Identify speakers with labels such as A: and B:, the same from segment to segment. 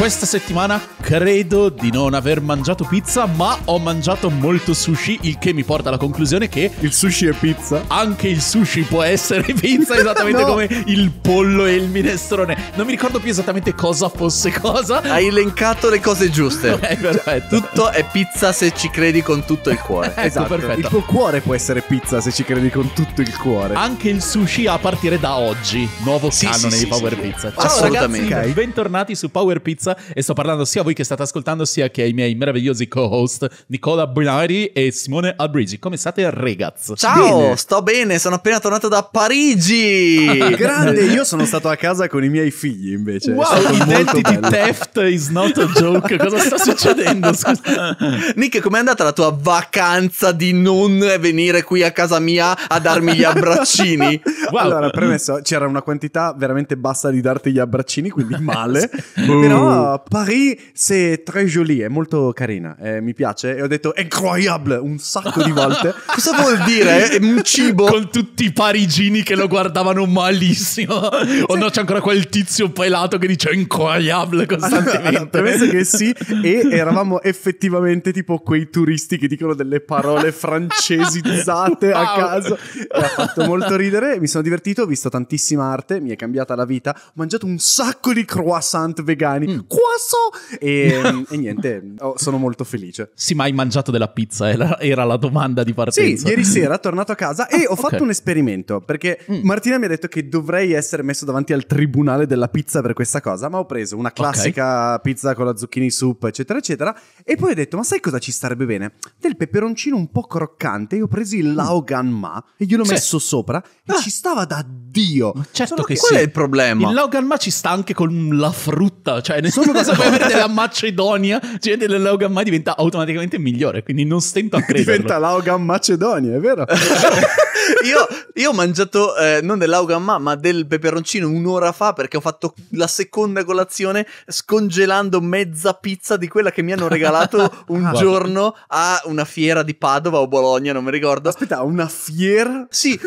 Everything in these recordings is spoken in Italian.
A: Questa settimana credo di non aver mangiato pizza, ma ho mangiato molto sushi, il che mi porta alla conclusione che il sushi è pizza. Anche il sushi può essere pizza, esattamente no. come il pollo e il minestrone. Non mi ricordo più esattamente cosa fosse cosa. Hai elencato le cose giuste. ok, eh, perfetto. Tutto
B: è pizza se ci credi con tutto il
A: cuore. ecco, esatto, perfetto. Il tuo cuore può essere pizza se ci credi con tutto il cuore. Anche il sushi a partire da oggi, nuovo sì, canone sì, di sì, Power Pizza. Ciao Assolutamente. ragazzi, bentornati su Power Pizza Bellezza e sto parlando sia a voi che state ascoltando sia che ai miei meravigliosi co-host Nicola Brunari e Simone Albrigi. Come state ragazzi? Ciao, bene.
C: sto bene, sono appena tornato da Parigi! Ah, grande, io sono stato a casa con i miei
A: figli invece. Wow, identity theft is not a joke, cosa sta succedendo? Scusa.
B: Nick, com'è andata la tua vacanza di non venire qui a casa mia
C: a darmi gli abbraccini? wow. Allora, premesso, c'era una quantità veramente bassa di darti gli abbraccini, quindi male, però Paris, c'est très joli, è molto carina, eh, mi piace. E ho detto incroyable un sacco di volte. Cosa vuol dire? È
A: un cibo. Con tutti i parigini che lo guardavano malissimo. Sì. O no, c'è ancora quel tizio pelato che dice incroyable costantemente. Allora, premesso che
C: sì, e eravamo effettivamente tipo quei turisti che dicono delle parole francesizzate wow. a caso. E ha fatto molto ridere, mi sono divertito, ho visto tantissima arte, mi è cambiata la vita. Ho mangiato un sacco di croissant vegani. Mm quasso! E, ehm, e niente, oh, sono molto
A: felice. Sì, mai mangiato della pizza? Era, era, la domanda di partenza. Sì, ieri sera,
C: tornato a casa e ah, ho fatto un esperimento, perché mm. Martina mi ha detto che dovrei essere messo davanti al tribunale della pizza per questa cosa, ma ho preso una classica okay. pizza con la zucchini soup, eccetera, eccetera, e poi ho detto, ma sai cosa ci starebbe bene? Del peperoncino un po' croccante, io ho preso il mm. Lao Gan Ma e gliel'ho sì. messo sopra e
A: ah. ci stava da
C: Dio. Ma certo
A: Solo che, che sì. Qual è il problema? Il Lao Gan Ma ci sta anche con la frutta, cioè nel solo cosa puoi avere della Macedonia, cioè della Gamma diventa automaticamente migliore, quindi non stento a crederlo. Diventa
C: Laogan Macedonia, è vero?
B: io, io, ho mangiato, eh, non dell'Augamma, ma del peperoncino un'ora fa perché ho fatto la seconda colazione scongelando mezza pizza di quella che mi hanno regalato un ah, giorno a una fiera di Padova o Bologna, non mi ricordo. Aspetta, una fiera? Sì,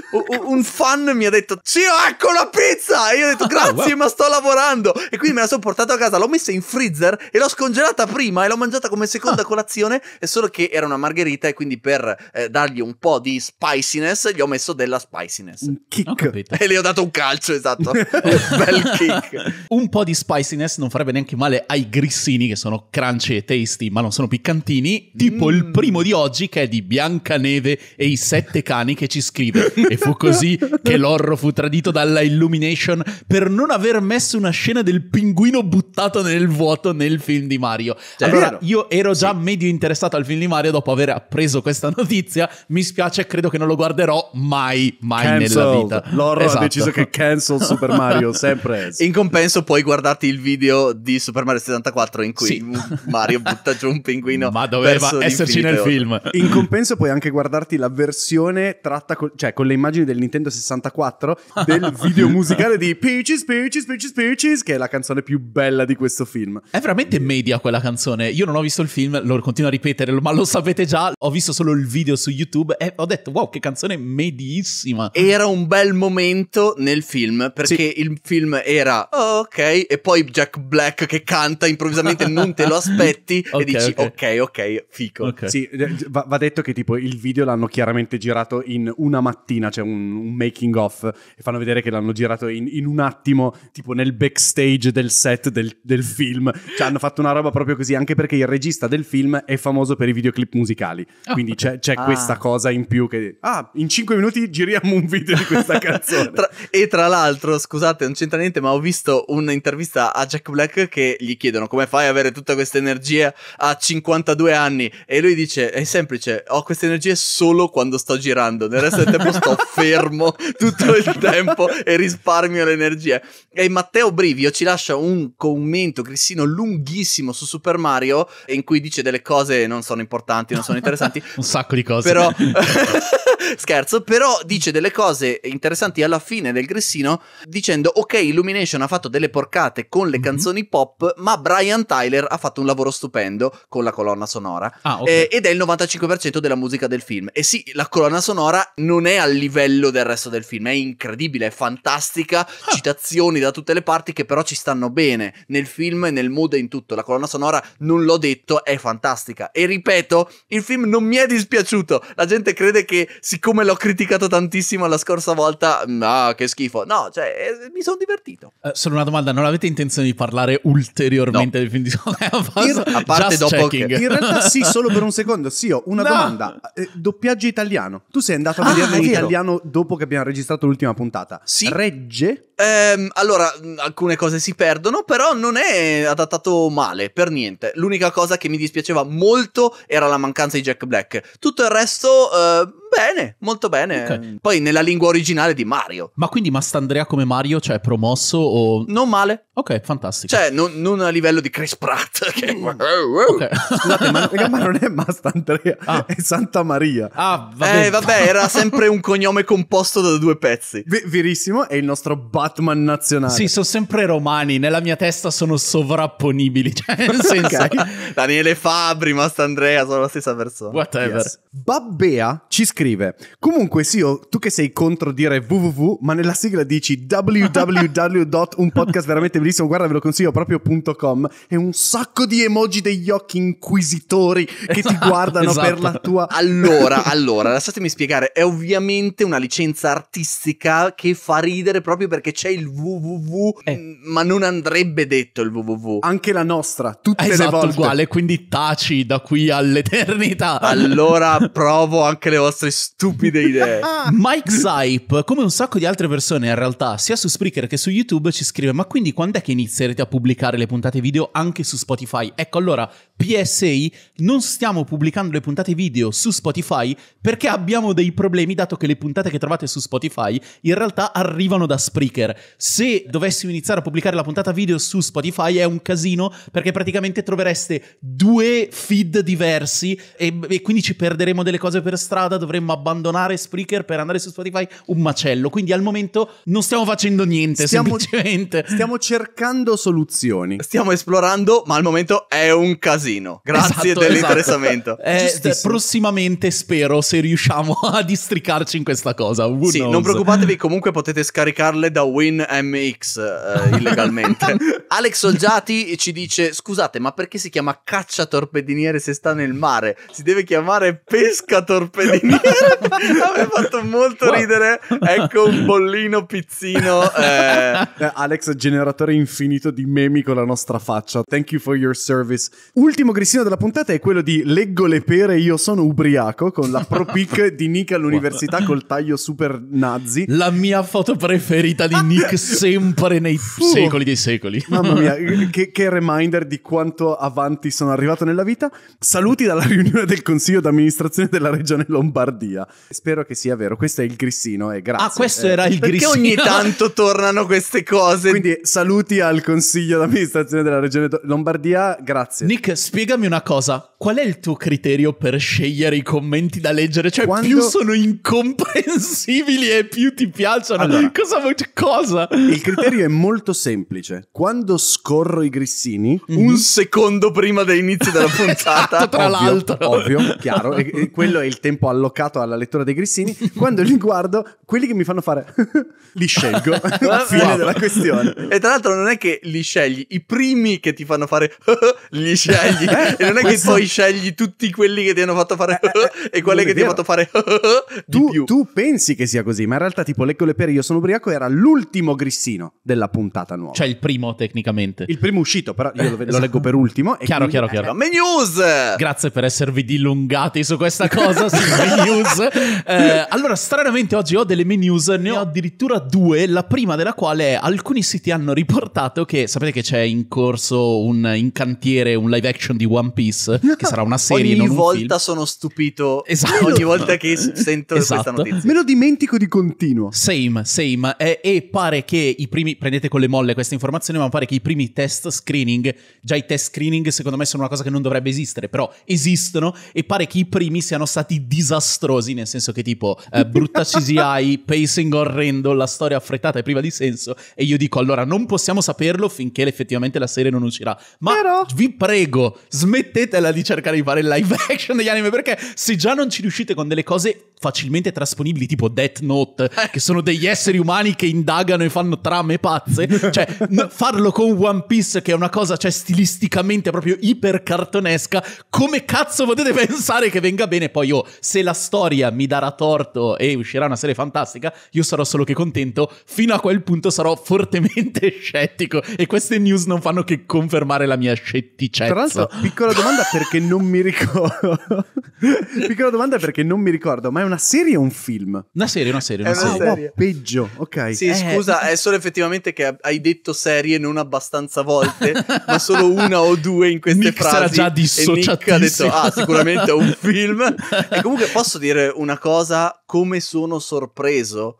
B: un fan mi ha detto, "Sì, ecco la pizza! E io ho detto, ah, grazie, wow. ma sto lavorando! E quindi me la sono portata a casa, l'ho messa messa in freezer e l'ho scongelata prima e l'ho mangiata come seconda ah. colazione, è solo che era una margherita e quindi per eh, dargli un po' di spiciness gli ho messo della spiciness. Un kick. E le ho dato un calcio, esatto. un bel
A: kick. Un po' di spiciness non farebbe neanche male ai grissini che sono crunchy e tasty, ma non sono piccantini, tipo mm. il primo di oggi che è di Biancaneve e i sette cani che ci scrive e fu così che l'orro fu tradito dalla Illumination per non aver messo una scena del pinguino buttato nel nel vuoto nel film di Mario. Cioè, allora, io ero già sì. medio interessato al film di Mario dopo aver appreso questa notizia. Mi spiace, credo che non lo guarderò mai, mai Canceled. nella vita. Loro esatto. ha deciso che cancel Super Mario, sempre. In compenso
B: puoi guardarti il video di Super Mario 74 in cui sì. Mario butta giù un pinguino.
A: Ma doveva esserci nel film. In
C: compenso puoi anche guardarti la versione tratta con, cioè, con le immagini del Nintendo 64 del video musicale di Peaches, Peaches, Peaches, Peaches, che è la canzone più bella di questo questo film.
A: È veramente media quella canzone. Io non ho visto il film, lo continuo a ripetere, ma lo sapete già. Ho visto solo il video su YouTube e ho detto, wow, che canzone medissima. Era un bel momento nel film perché sì. il film era,
B: oh, ok, e poi Jack Black che canta improvvisamente, non te lo aspetti okay, e dici, ok, ok, okay fico. Okay. Sì, eh,
C: va, va, detto che tipo il video l'hanno chiaramente girato in una mattina, c'è cioè un, un, making off e fanno vedere che l'hanno girato in, in un attimo, tipo nel backstage del set del, del film film. Cioè, hanno fatto una roba proprio così, anche perché il regista del film è famoso per i videoclip musicali. Oh, Quindi c'è, c'è ah. questa cosa in più che... Ah, in cinque minuti giriamo un video di questa canzone.
B: tra, e tra l'altro, scusate, non c'entra niente, ma ho visto un'intervista a Jack Black che gli chiedono come fai ad avere tutta questa energia a 52 anni. E lui dice, è semplice, ho queste energie solo quando sto girando. Nel resto del tempo sto fermo tutto il tempo e risparmio l'energia. E Matteo Brivio ci lascia un commento commento Crissino lunghissimo su Super Mario in cui dice delle cose non sono importanti, non sono interessanti.
A: Un sacco di cose. Però...
B: scherzo, però dice delle cose interessanti alla fine del grissino dicendo ok Illumination ha fatto delle porcate con le mm-hmm. canzoni pop, ma Brian Tyler ha fatto un lavoro stupendo con la colonna sonora ah, okay. eh, ed è il 95% della musica del film. E sì, la colonna sonora non è al livello del resto del film, è incredibile, è fantastica, ah. citazioni da tutte le parti che però ci stanno bene nel film, nel mood e in tutto. La colonna sonora, non l'ho detto, è fantastica. E ripeto, il film non mi è dispiaciuto. La gente crede che si siccome l'ho criticato tantissimo la scorsa volta, ah, che schifo. No, cioè,
C: eh, mi sono divertito.
A: Eh, solo una domanda, non avete intenzione di parlare ulteriormente no. del film di Sono? a parte dopo checking. che... In realtà sì, solo
C: per un secondo. Sì, ho una no. domanda. Eh, doppiaggio italiano. Tu sei andato a ah, in italiano dopo che abbiamo registrato l'ultima puntata. Sì. Regge?
B: Ehm, allora, mm, alcune cose si perdono, però non è adattato male, per niente. L'unica cosa che mi dispiaceva molto era la mancanza di Jack Black. Tutto il resto, eh, bene bene, molto bene. Okay. Poi nella lingua originale di Mario.
A: Ma quindi Mastandrea come Mario, cioè promosso o... Non male. Ok, fantastico.
B: Cioè, non, non a livello di Chris Pratt. Che... Mm. Oh, oh. Okay. Scusate, ma, ma, non
A: è Mastandrea, ah. è Santa Maria.
C: Ah, vabbè. Eh, vabbè, era sempre un cognome composto da due pezzi. V- virissimo, è il nostro Batman nazionale. Sì,
A: sono sempre romani, nella mia testa sono sovrapponibili. Cioè, nel senso... okay.
B: Daniele Fabri, Mastandrea,
C: sono la stessa persona. Whatever. Yes. Babbea ci scrive...
A: Comunque, sì, oh, tu che
C: sei contro dire www, ma nella sigla dici www.unpodcast veramente bellissimo, guarda ve lo consiglio proprio.com e un sacco di emoji degli occhi inquisitori che esatto,
A: ti guardano esatto. per la
C: tua... Allora, allora, lasciatemi
B: spiegare, è ovviamente una licenza artistica che fa ridere proprio perché c'è il www, eh. ma non andrebbe detto il www. Anche la nostra, tutte esatto, le volte. uguale,
A: quindi taci da qui all'eternità. Allora
B: provo anche le vostre stupide stupide idee.
A: Mike Sype, come un sacco di altre persone in realtà, sia su Spreaker che su YouTube, ci scrive: Ma quindi quando è che inizierete a pubblicare le puntate video anche su Spotify? Ecco, allora PSA, non stiamo pubblicando le puntate video su Spotify perché abbiamo dei problemi, dato che le puntate che trovate su Spotify in realtà arrivano da Spreaker. Se dovessimo iniziare a pubblicare la puntata video su Spotify è un casino perché praticamente trovereste due feed diversi e, e quindi ci perderemo delle cose per strada, dovremmo abbandonare Spreaker per andare su Spotify, un macello. Quindi al momento non stiamo facendo niente, stiamo, semplicemente. Stiamo cercando soluzioni. Stiamo esplorando, ma al momento è un casino casino. Grazie esatto, dell'interessamento. Esatto. Eh, prossimamente spero se riusciamo a districarci in questa cosa. Who sì, knows? non preoccupatevi, comunque potete scaricarle da WinMX eh, illegalmente.
B: Alex Olgiati ci dice: Scusate, ma perché si chiama caccia torpediniere se sta nel mare? Si deve chiamare pesca torpediniere. Mi ha fatto molto wow.
C: ridere. Ecco un bollino pizzino. Eh. eh Alex, generatore infinito di meme con la nostra faccia. Thank you for your service. Ultimo L'ultimo grissino della puntata è quello di Leggo le pere, io sono ubriaco, con la pro pic di Nick all'università col taglio super
A: nazi. La mia foto preferita di Nick sempre nei Fuh. secoli dei secoli. Mamma mia,
C: che, che reminder di quanto avanti sono arrivato nella vita. Saluti dalla riunione del consiglio d'amministrazione della regione Lombardia. Spero che sia vero, questo è il grissino
A: e eh, grazie. Ah, questo era il grissino. Perché ogni tanto
C: tornano queste cose. Quindi saluti al
A: consiglio d'amministrazione della regione Lombardia, grazie. Nick, spiegami una cosa, qual è il tuo criterio per scegliere i commenti da leggere? Cioè, Quando... più sono incomprensibili e più ti piacciono. Allora, cosa, cioè, cosa? Il criterio è molto semplice.
C: Quando scorro i grissini, mm-hmm. un
B: secondo prima dell'inizio della puntata, esatto, tra ovvio, l'altro, ovvio, chiaro, e,
C: e quello è il tempo allocato alla lettura dei grissini. Quando li guardo, quelli che mi fanno fare li scelgo alla fine della questione. E tra l'altro, non è che
B: li scegli, i primi che ti fanno fare li scegli scegli, eh, e non è questo... che poi scegli tutti quelli che ti hanno fatto fare eh, eh, eh e quelli che ti hanno fatto fare
C: tu, tu, pensi che sia così, ma in realtà tipo Lecco le pere, io sono ubriaco era l'ultimo grissino della puntata nuova. Cioè
A: il primo tecnicamente. Il primo uscito, però io lo, lo leggo per ultimo. E chiaro, chiaro, chiaro. Eh, me news! Grazie per esservi dilungati su questa cosa, su news. Eh, allora, stranamente oggi ho delle me news, ne ho addirittura due, la prima della quale alcuni siti hanno riportato che sapete che c'è in corso un in cantiere un live action action di One Piece, che sarà una serie. Ogni volta
B: sono stupito. Esatto. Ogni volta che sento esatto. questa notizia. Me lo
C: dimentico di
A: continuo. Same, same. E, e pare che i primi. Prendete con le molle questa informazione, ma pare che i primi test screening. Già i test screening, secondo me, sono una cosa che non dovrebbe esistere, però esistono. E pare che i primi siano stati disastrosi, nel senso che, tipo, eh, brutta CGI, pacing orrendo, la storia affrettata e priva di senso. E io dico, allora, non possiamo saperlo finché effettivamente la serie non uscirà. Ma Però... vi prego, smettetela di cercare di fare il live action degli anime, perché se già non ci riuscite con delle cose facilmente trasponibili, tipo Death Note, eh. che sono degli esseri umani che indagano e fanno trame pazze, cioè farlo con One Piece, che è una cosa, cioè, stilisticamente proprio iper cartonesca come cazzo potete pensare che venga bene? Poi io, oh, se la storia mi darà torto e uscirà una serie fantastica, io sarò solo che contento, fino a quel punto sarò fortemente scettico e queste news non fanno che confermare la mia scetticezza. Tra l'altro Esatto. Piccola domanda perché non mi ricordo.
C: Piccola domanda perché non mi ricordo, ma è una serie o un film?
A: Una serie, una serie,
C: una, una serie. serie. Oh, peggio, ok. Sì, eh. scusa,
B: è solo effettivamente che hai detto serie non abbastanza volte, ma solo una o due in queste Nick frasi. Era già dissociatissimo. ha detto "Ah, sicuramente è un film". E comunque posso dire una cosa, come sono sorpreso.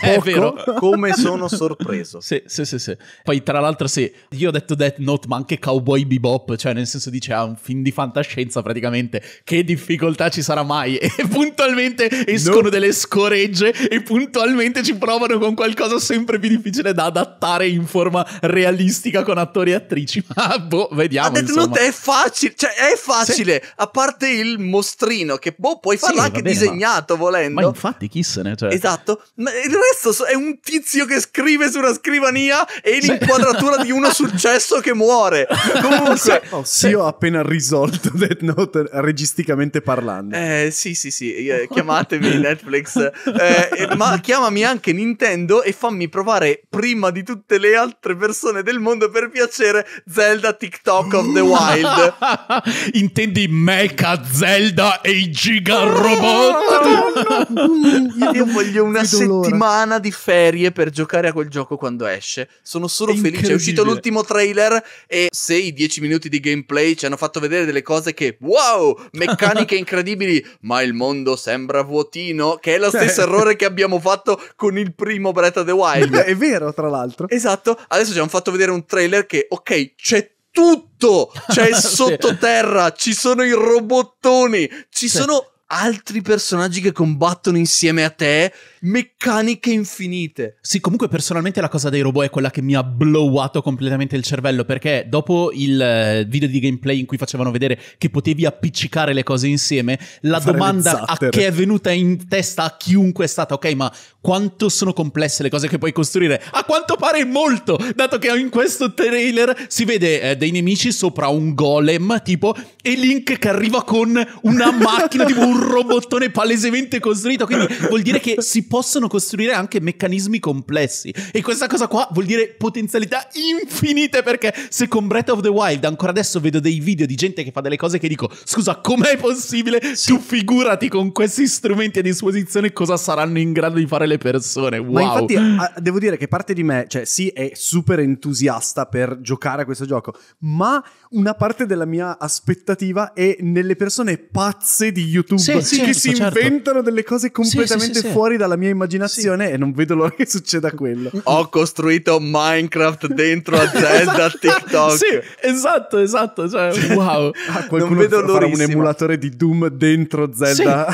A: è vero. Come sono sorpreso. Sì, sì, sì, sì. Poi tra l'altro sì, io ho detto Death Note, ma anche Cowboy Bebop, cioè nel senso senso dice ah, un film di fantascienza praticamente, che difficoltà ci sarà mai? E puntualmente escono no. delle scoregge e puntualmente ci provano con qualcosa sempre più difficile da adattare in forma realistica con attori e attrici. Ma ah, boh, vediamo. Ma Death Note è facile, cioè è facile, sì. a parte
B: il mostrino che boh, puoi farlo sì, anche bene, disegnato ma... volendo. Ma
A: infatti chi se ne... Cioè...
B: Esatto, ma il resto è un tizio che scrive su una scrivania e l'inquadratura sì. di uno
C: successo che muore. Comunque, oh, Zio ho appena risolto Death Note eh, registicamente parlando.
B: Eh, sì, sì, sì, eh, chiamatemi Netflix, eh, ma chiamami anche Nintendo e fammi provare prima di tutte le altre persone del mondo per
A: piacere Zelda TikTok of the Wild. Intendi Mecha Zelda e i Giga Robot? Io voglio una settimana
B: di ferie per giocare a quel gioco quando esce. Sono solo felice. È uscito l'ultimo trailer e se i dieci minuti di gameplay gameplay ci hanno fatto vedere delle cose che, wow, meccaniche incredibili, ma il mondo sembra vuotino, che è lo cioè. stesso errore che abbiamo fatto con il primo Breath of the Wild. è vero, tra l'altro. Esatto, adesso ci hanno fatto vedere un trailer che, ok, c'è tutto, c'è il sottoterra, ci sono i robottoni,
A: ci sono altri personaggi che combattono insieme a te, meccaniche infinite. Sì, comunque personalmente la cosa dei robot è quella che mi ha blowato completamente il cervello, perché dopo il eh, video di gameplay in cui facevano vedere che potevi appiccicare le cose insieme, la Fare domanda che è venuta in testa a chiunque è stata, ok, ma quanto sono complesse le cose che puoi costruire? A quanto pare molto, dato che in questo trailer si vede eh, dei nemici sopra un golem, tipo, e Link che arriva con una macchina, tipo un robottone palesemente costruito. Quindi vuol dire che si possono costruire anche meccanismi complessi. E questa cosa qua vuol dire potenzialità infinite. Perché se con Breath of the Wild ancora adesso vedo dei video di gente che fa delle cose che dico: scusa, com'è possibile? Sì. Tu figurati con questi strumenti a disposizione cosa saranno in grado di fare le persone. Wow. Ma infatti,
C: devo dire che parte di me, cioè, sì, è super entusiasta per giocare a questo gioco, ma una parte della mia aspettativa è nelle persone pazze di YouTube sì sì, eh sì, che si certo. certo. inventano delle cose completamente sì, fuori dalla mia immaginazione e non vedo l'ora che succeda quello.
B: Ho costruito Minecraft dentro a Zelda
C: esatto. TikTok. Sì,
A: esatto, esatto. Cioè, wow. Ah, non vedo l'ora. un
C: emulatore di Doom dentro Zelda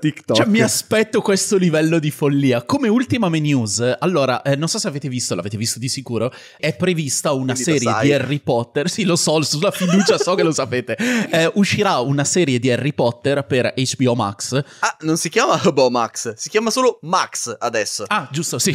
C: TikTok. Cioè, mi
A: aspetto questo livello di follia. Come ultima news, allora, eh, non so se avete visto, l'avete visto di sicuro, è prevista una Quindi serie di Harry Potter. Sì, lo so, sulla fiducia so che lo sapete. Eh, uscirà una serie di Harry Potter per HBO Max. Ah, non si chiama HBO Max, si chiama solo Max adesso. Ah, giusto, sì.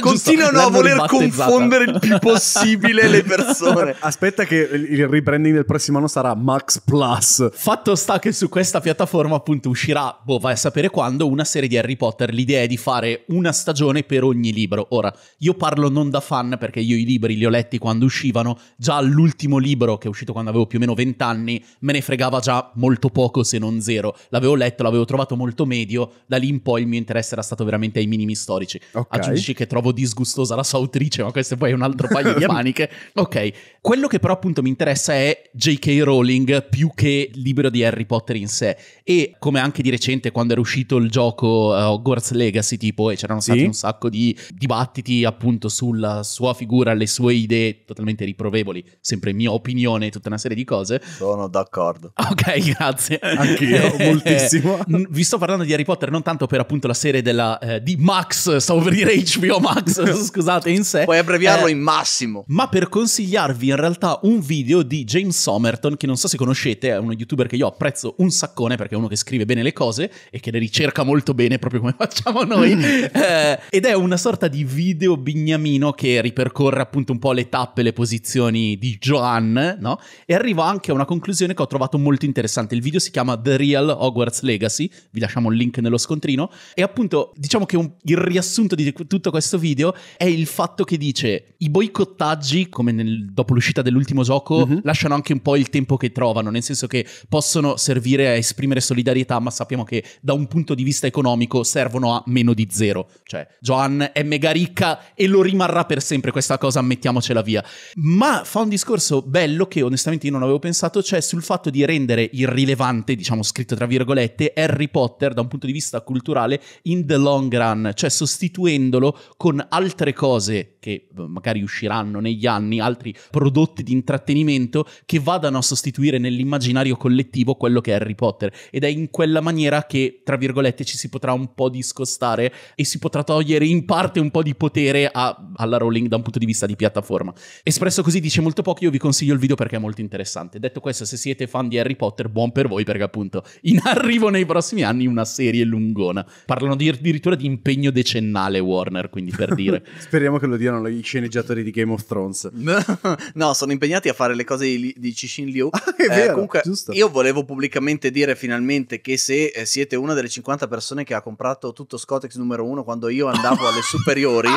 A: Continuano giusto, a voler confondere il più possibile le persone. Aspetta che il rebranding del prossimo anno sarà Max Plus. Fatto sta che su questa piattaforma appunto uscirà, boh, vai a sapere quando, una serie di Harry Potter. L'idea è di fare una stagione per ogni libro. Ora, io parlo non da fan perché io i libri li ho letti quando uscivano, già l'ultimo libro che è uscito quando avevo più o meno 20 anni me ne fregava già molto poco se non zero. L'avevo l'avevo letto, l'avevo trovato molto medio, da lì in poi il mio interesse era stato veramente ai minimi storici. Okay. Aggiungici che trovo disgustosa la sua autrice, ma questo è poi un altro paio di maniche. Ok, quello che però appunto mi interessa è J.K. Rowling più che il libro di Harry Potter in sé. E come anche di recente quando era uscito il gioco eh, Hogwarts Legacy tipo e c'erano stati sì. un sacco di dibattiti appunto sulla sua figura, le sue idee totalmente riprovevoli, sempre mia opinione, tutta una serie di cose. Sono d'accordo. Ok, grazie. Anch'io, moltissimo. Bellissimo. vi sto parlando di Harry Potter non tanto per appunto la serie della, eh, di Max, stavo per dire HBO Max, scusate, in sé. Puoi abbreviarlo eh, in Massimo. Ma per consigliarvi in realtà un video di James Somerton, che non so se conoscete, è uno youtuber che io apprezzo un saccone perché è uno che scrive bene le cose e che le ricerca molto bene, proprio come facciamo noi. eh, ed è una sorta di video bignamino che ripercorre appunto un po' le tappe, le posizioni di Joan, no? E arriva anche a una conclusione che ho trovato molto interessante. Il video si chiama The Real Hogwarts Hogwarts Legacy, vi lasciamo il link nello scontrino, e appunto diciamo che un, il riassunto di tutto questo video è il fatto che dice i boicottaggi, come nel, dopo l'uscita dell'ultimo gioco, mm-hmm. lasciano anche un po' il tempo che trovano, nel senso che possono servire a esprimere solidarietà, ma sappiamo che da un punto di vista economico servono a meno di zero, cioè Joan è mega ricca e lo rimarrà per sempre questa cosa, mettiamocela via. Ma fa un discorso bello che onestamente io non avevo pensato, cioè sul fatto di rendere irrilevante, diciamo scritto tra virgolette, virgolette, Harry Potter da un punto di vista culturale in the long run, cioè sostituendolo con altre cose che eh, magari usciranno negli anni, altri prodotti di intrattenimento che vadano a sostituire nell'immaginario collettivo quello che è Harry Potter. Ed è in quella maniera che, tra virgolette, ci si potrà un po' discostare e si potrà togliere in parte un po' di potere a, alla Rowling da un punto di vista di piattaforma. Espresso così dice molto poco, io vi consiglio il video perché è molto interessante. Detto questo, se siete fan di Harry Potter, buon per voi perché appunto in Harry scrivo nei prossimi anni una serie lungona. Parlano di, addirittura di impegno decennale Warner, quindi per dire.
C: Speriamo che lo diano gli sceneggiatori di Game of Thrones. no,
B: sono impegnati a fare le cose di, di Cixin Liu. Ah, è eh, comunque, giusto. io volevo pubblicamente dire finalmente che se eh, siete una delle 50 persone che ha comprato tutto Scotex numero 1 quando io andavo alle superiori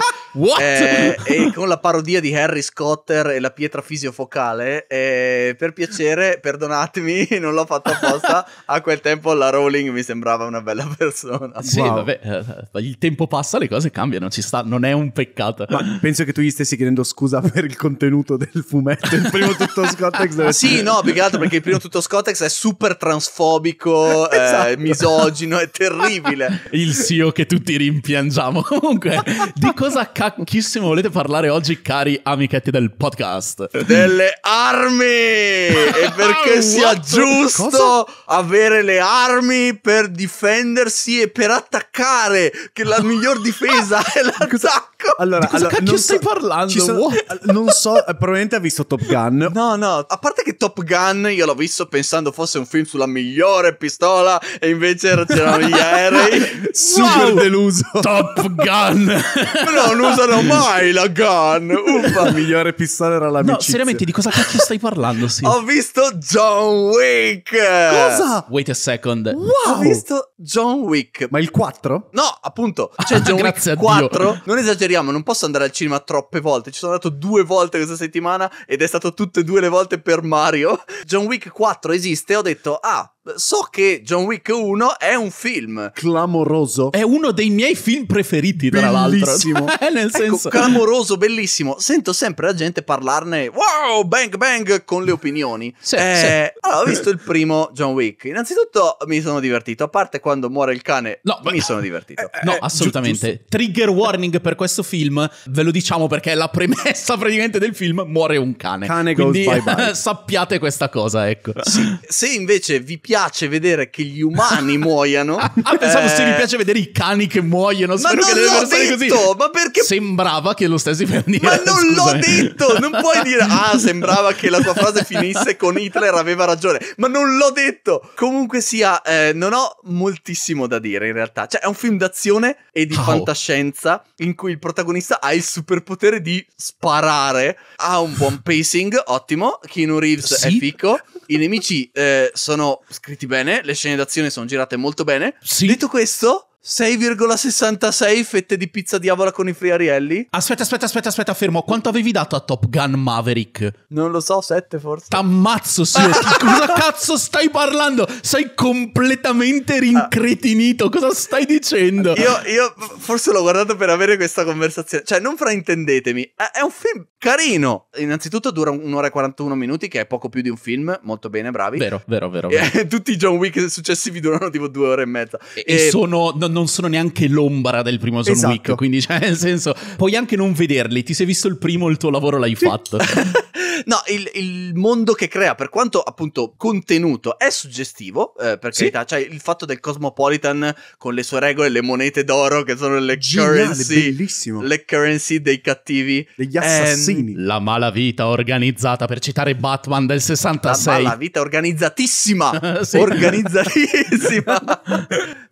B: eh, e con la parodia di Harry Scotter e la pietra fisiofocale, eh, per piacere, perdonatemi, non l'ho fatto apposta, a quel tempo la la Rowling mi sembrava una bella persona. Sì, wow. vabbè,
A: eh, il tempo passa, le cose cambiano, ci sta, non è un peccato. Ma penso che tu gli stessi chiedendo scusa per il contenuto del fumetto,
C: il primo tutto
B: Scottex. sì, no, più che altro perché il primo tutto Scottex è super transfobico, eh, esatto. eh, misogino, è terribile.
A: Il CEO che tutti rimpiangiamo. Comunque, di cosa cacchissimo volete parlare oggi, cari amichetti del podcast? Delle armi!
B: e perché sia giusto cosa? avere le armi armi per difendersi e per attaccare, che la miglior difesa è l'attacco. Allora, di cosa allora, non stai so, parlando? Sono,
C: non so, eh, probabilmente ha visto Top Gun. No, no, a parte
B: che Top Gun io l'ho visto pensando fosse un film sulla migliore pistola e invece c'erano gli aerei. Super wow,
C: deluso. Top Gun.
A: Però non usano mai la gun. Uffa. La migliore pistola era la mia. No, seriamente, di cosa cacchio stai parlando? Sì. Ho
B: visto John Wick. Cosa?
A: Wait a second. Bond. Wow! Ho visto
B: John Wick. Ma il 4? No, appunto, c'è cioè John Wick 4. Non esageriamo, non posso andare al cinema troppe volte. Ci sono andato due volte questa settimana ed è stato tutte e due le volte per Mario. John Wick 4 esiste, ho detto, ah, so che John Wick 1 è un film
A: clamoroso. È uno dei miei film preferiti, tra bellissimo. l'altro. Eh, nel ecco, senso clamoroso,
B: bellissimo. Sento sempre la gente parlarne wow, bang bang con le opinioni. Sì, eh, sì. Allora, ho visto il primo John Wick. Innanzitutto
A: mi sono divertito. A parte quando muore il cane, no, mi sono divertito. Eh, no, eh, assolutamente. Giusto. Trigger warning per questo film. Ve lo diciamo perché è la premessa praticamente del film: muore un cane. Cane Quindi, goes bye bye. sappiate questa cosa, ecco. Sì. Se invece vi piace vedere
B: che gli umani muoiano. ah, pensavo se vi eh, piace
A: vedere i cani che muoiono. Spero ma che delle persone detto,
B: così. Ma perché? Sembrava che lo stessi per dire. Ma non scusami. l'ho detto! Non
A: puoi dire, ah,
B: sembrava che la tua frase finisse con Hitler aveva ragione. Ma non l'ho detto! Comunque sia, eh, non ho moltissimo da dire in realtà. Cioè, è un film d'azione e di ah, oh. fantascienza in cui il protagonista ha il superpotere di sparare. Ha un buon pacing, ottimo. Keanu Reeves sì. è fico. I nemici eh, sono scritti bene, le scene d'azione sono girate molto bene.
A: Sì. Detto questo, 6,66 fette di pizza diavola con i friarielli. Aspetta, aspetta, aspetta, aspetta, fermo. Quanto avevi dato a Top Gun Maverick? Non lo so, 7 forse. T'ammazzo, sì. cosa cazzo stai parlando? Sei completamente ah. rincretinito. Cosa stai dicendo? Io, io forse l'ho guardato per
B: avere questa conversazione. Cioè, non fraintendetemi. È un film carino. Innanzitutto dura un'ora e 41 minuti, che è poco più di un film. Molto bene, bravi. Vero,
A: vero, vero. vero.
B: Tutti i John Wick successivi durano tipo due ore e mezza. E, e sono...
A: Non non sono neanche l'ombra del primo John esatto. Wick, quindi cioè, nel senso, puoi anche non vederli, ti sei visto il primo, il tuo lavoro l'hai sì. fatto.
B: No, il, il, mondo che crea, per quanto appunto contenuto, è suggestivo, eh, per carità, sì. cioè il fatto del Cosmopolitan con le sue regole, le monete d'oro che sono le Geniale, currency, bellissimo. le currency dei cattivi, degli ehm, assassini.
A: Ehm, la malavita organizzata, per citare Batman del 66. La malavita
B: organizzatissima, organizzatissima.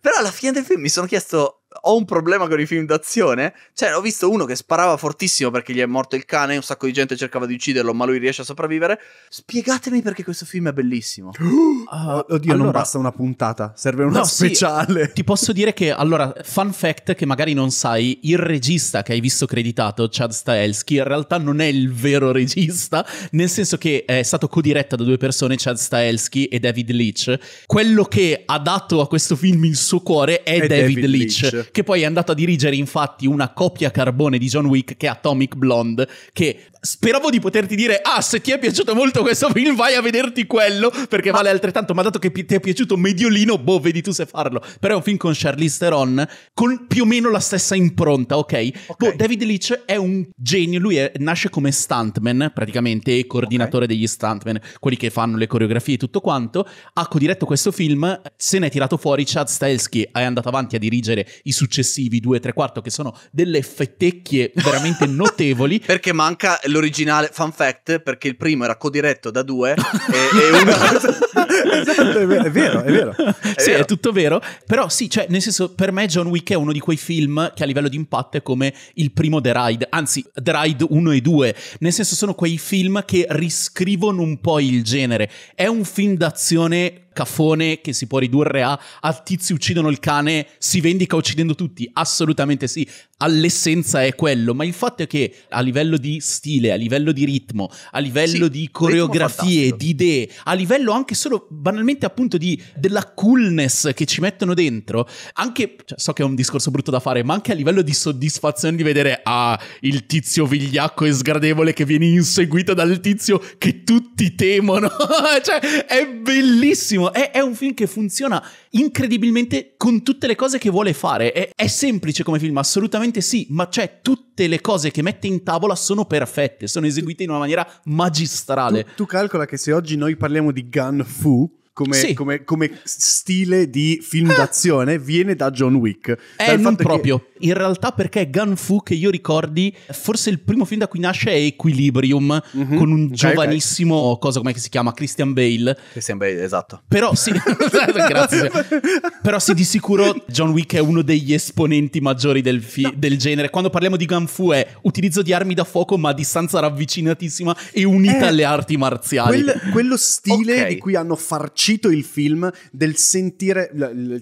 B: Però alla fine del film mi sono chiesto ho un problema con i film d'azione. Cioè, ho visto uno che sparava fortissimo perché gli è morto il cane, un sacco di gente cercava di ucciderlo, ma lui riesce a sopravvivere. Spiegatemi perché questo film è bellissimo. Uh, oddio, allora, non basta una puntata,
C: serve una no, speciale.
A: Sì, ti posso dire che, allora, fun fact che magari non sai, il regista che hai visto creditato, Chad Stahelski, in realtà non è il vero regista, nel senso che è stato codiretta da due persone, Chad Stahelski e David Leach. Quello che ha dato a questo film il suo cuore è, è David, David Leach. Leach che poi è andato a dirigere infatti una copia carbone di John Wick che è Atomic Blonde, che Speravo di poterti dire, ah, se ti è piaciuto molto questo film, vai a vederti quello, perché vale altrettanto, ma dato che ti è piaciuto Mediolino, boh, vedi tu se farlo. Però è un film con Charlize Theron, con più o meno la stessa impronta, ok? okay. Boh, David Leach è un genio, lui è, nasce come stuntman, praticamente, e coordinatore okay. degli stuntman, quelli che fanno le coreografie e tutto quanto. Ha co-diretto questo film, se ne è tirato fuori Chad Stelsky, è andato avanti a dirigere i successivi 2 e 3 quarto, che sono delle fettecchie veramente notevoli. perché manca l'originale, fun fact, perché il primo era co-diretto da due e, e uno...
C: esatto, è vero, è vero. È vero.
A: sì, è tutto vero, però sì, cioè, nel senso, per me John Wick è uno di quei film che a livello di impatto è come il primo The Ride, anzi The Ride 1 e 2, nel senso sono quei film che riscrivono un po' il genere. È un film d'azione caffone che si può ridurre a, a ah, tizi uccidono il cane, si vendica uccidendo tutti, assolutamente sì, all'essenza è quello, ma il fatto è che a livello di stile, a livello di ritmo, a livello sì, di coreografie, di idee, a livello anche solo banalmente appunto di, della coolness che ci mettono dentro, anche, cioè, so che è un discorso brutto da fare, ma anche a livello di soddisfazione di vedere, ah, il tizio vigliacco e sgradevole che viene inseguito dal tizio che tutti temono, cioè è bellissimo bellissimo. È, è, un film che funziona incredibilmente con tutte le cose che vuole fare. È, è semplice come film, assolutamente sì, ma c'è cioè tutte le cose che mette in tavola sono perfette, sono eseguite in una maniera magistrale. Tu, tu calcola che se oggi noi parliamo di Gun Fu. Come, sì. come, come stile di film eh. d'azione viene da John Wick. Eh, non proprio. Che in realtà perché Gunfu, che io ricordi, forse il primo film da cui nasce è Equilibrium, mm-hmm. con un giovanissimo, okay. cosa come si chiama, Christian Bale. Christian Bale, esatto. Però sì, grazie. Però sì, di sicuro John Wick è uno degli esponenti maggiori del, fi- no. del genere. Quando parliamo di Gunfu è utilizzo di armi da fuoco ma a distanza ravvicinatissima e unita eh, alle arti marziali. Quel, quello
C: stile okay. di cui hanno farcito il film, del sentire...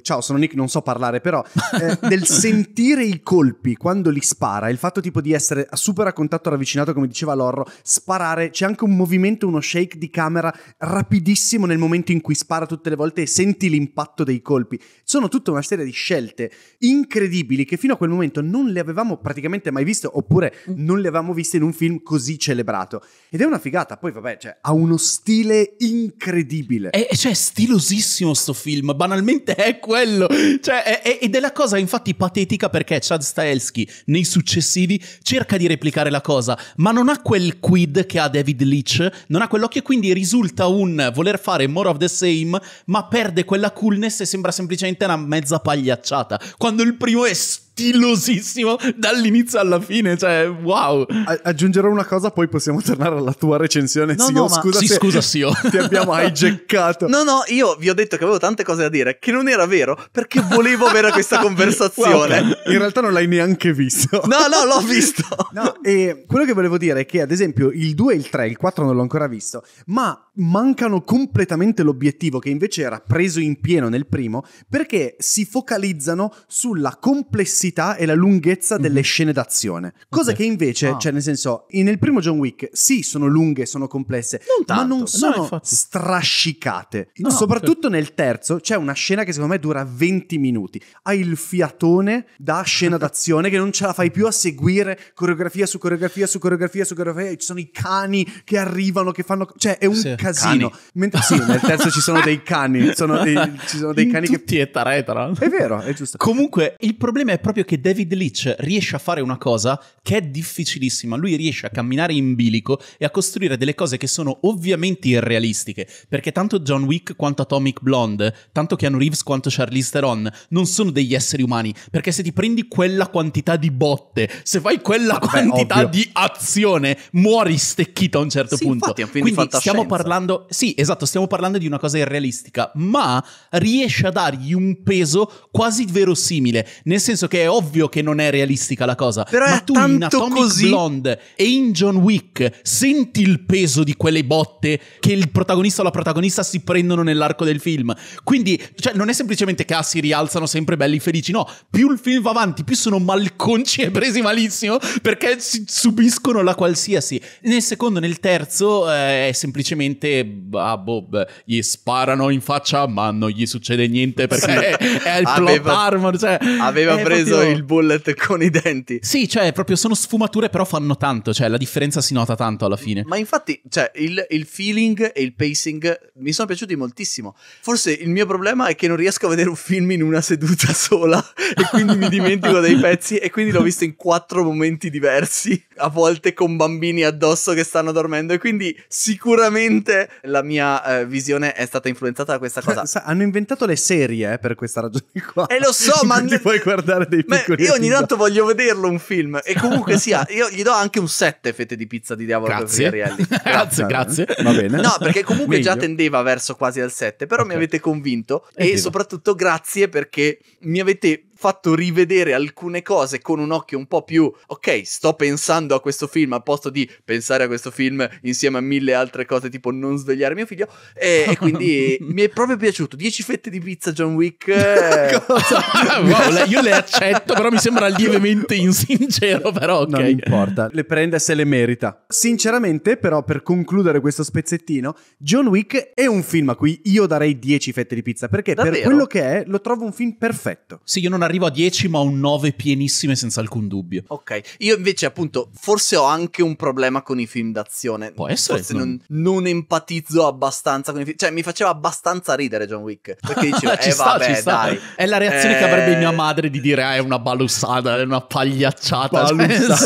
C: Ciao, sono Nick, non so parlare però... Eh, del sentire i colpi, quando li spara, il fatto tipo di essere super a contatto ravvicinato, come diceva Lorro, sparare, c'è anche un movimento, uno shake di camera rapidissimo nel momento in cui spara tutte le volte e senti l'impatto dei colpi. Sono tutta una serie di scelte incredibili che fino a quel momento non le avevamo praticamente mai viste, oppure mm. non le avevamo viste in un film così celebrato. Ed è una figata, poi vabbè, cioè,
A: ha uno stile incredibile. E cioè, stilosissimo sto film, banalmente è quello. Cioè, è, è, ed è la cosa infatti patetica perché Chad Stahelski nei successivi cerca di replicare la cosa, ma non ha quel quid che ha David Leach, non ha quell'occhio e quindi risulta un voler fare more of the same, ma perde quella coolness e sembra semplicemente una mezza pagliacciata, quando il primo è st- stilosissimo dall'inizio alla fine, cioè wow. A- aggiungerò
C: una cosa, poi possiamo tornare alla tua recensione, no, Sio. No, scusa, ma... sì, scusa Sio. Ti abbiamo hijaccato. No, no,
B: io vi ho detto che avevo tante cose da dire, che non era vero, perché volevo avere questa conversazione. Wow, In
C: realtà non l'hai neanche visto. No, no, l'ho visto. No, e quello che volevo dire è che ad esempio il 2 e il 3, il 4 non l'ho ancora visto, ma mancano completamente l'obiettivo che invece era preso in pieno nel primo, perché si focalizzano sulla complessità complessità e la lunghezza delle mm-hmm. scene d'azione. Cosa okay. che invece, ah. cioè nel senso, nel primo John Wick sì sono lunghe, sono complesse, non ma non sono no, strascicate. No, Soprattutto certo. nel terzo c'è una scena che secondo me dura 20 minuti. Hai il fiatone da scena d'azione che non ce la fai più a seguire coreografia su coreografia su coreografia su coreografia. Ci sono i cani che arrivano, che
A: fanno... Cioè è un sì, casino. Cani. Mentre sì, nel terzo ci sono dei cani. Sono dei, ci sono dei In cani che... Tutti e tarè, È vero, è giusto. Comunque il problema è proprio proprio che David Leach riesce a fare una cosa che è difficilissima. Lui riesce a camminare in bilico e a costruire delle cose che sono ovviamente irrealistiche, perché tanto John Wick quanto Atomic Blonde, tanto Keanu Reeves quanto Charlize Theron non sono degli esseri umani, perché se ti prendi quella quantità di botte, se fai quella Beh, quantità ovvio. di azione, muori stecchito a un certo sì, punto. Infatti, Quindi stiamo parlando, sì, esatto, stiamo parlando di una cosa irrealistica, ma riesce a dargli un peso quasi verosimile, nel senso che è ovvio che non è realistica la cosa. Però ma tu in Atomic così... Blonde e in John Wick senti il peso di quelle botte che il protagonista o la protagonista si prendono nell'arco del film. Quindi, cioè, non è semplicemente che ah, si rialzano sempre belli felici. No, più il film va avanti, più sono malconci e presi malissimo perché subiscono la qualsiasi. Nel secondo, nel terzo, eh, è semplicemente ah, boh, gli sparano in faccia, ma non gli succede niente perché è, è il aveva, plot armor.
B: Cioè, aveva preso proprio... il
A: bullet con i denti. Sì, cioè, proprio sono sfumature, però fanno tanto, cioè la differenza si nota tanto alla fine. Ma
B: infatti, cioè, il, il feeling e il pacing mi sono piaciuti moltissimo. Forse il mio problema è che non riesco a vedere un film in una seduta sola e quindi mi dimentico dei pezzi e quindi l'ho visto in quattro momenti diversi, a volte con bambini addosso che stanno dormendo e quindi sicuramente la mia eh, visione è stata influenzata da questa cioè, cosa.
C: Sa, hanno inventato le serie eh, per questa ragione qua. E lo so, ma... Ti puoi guardare dei ma Io ogni tanto voglio vederlo un
B: film. E comunque sia, io gli do anche un 7 fette di pizza di diavolo grazie. per grazie, grazie. Va bene. No, perché comunque Meglio. già tendeva verso quasi al 7, però okay. mi avete convinto. E, e soprattutto grazie perché mi avete fatto rivedere alcune cose con un occhio un po' più, ok, sto pensando a questo film al posto di pensare a questo film insieme a mille altre cose tipo non svegliare mio figlio e, e quindi mi è proprio piaciuto. 10 fette di pizza John
C: Wick. Eh... wow, io le accetto, però mi sembra lievemente insincero, però ok. Non importa, le prende se le merita. Sinceramente, però per concludere questo spezzettino, John Wick è un film a cui io darei 10 fette di pizza perché Davvero? per quello che
A: è lo trovo un film perfetto. Sì, io
C: non arrivo arrivo a 10 ma un
A: 9 pienissime senza alcun dubbio.
B: Ok, io invece appunto forse ho anche un problema con i film d'azione. Può essere. Forse non, non empatizzo abbastanza con i film, cioè mi faceva abbastanza ridere John Wick, perché dicevo, eh sta, vabbè dai. È la reazione eh... che avrebbe mia
A: madre di dire, ah è una balussata, è una pagliacciata. Balussada.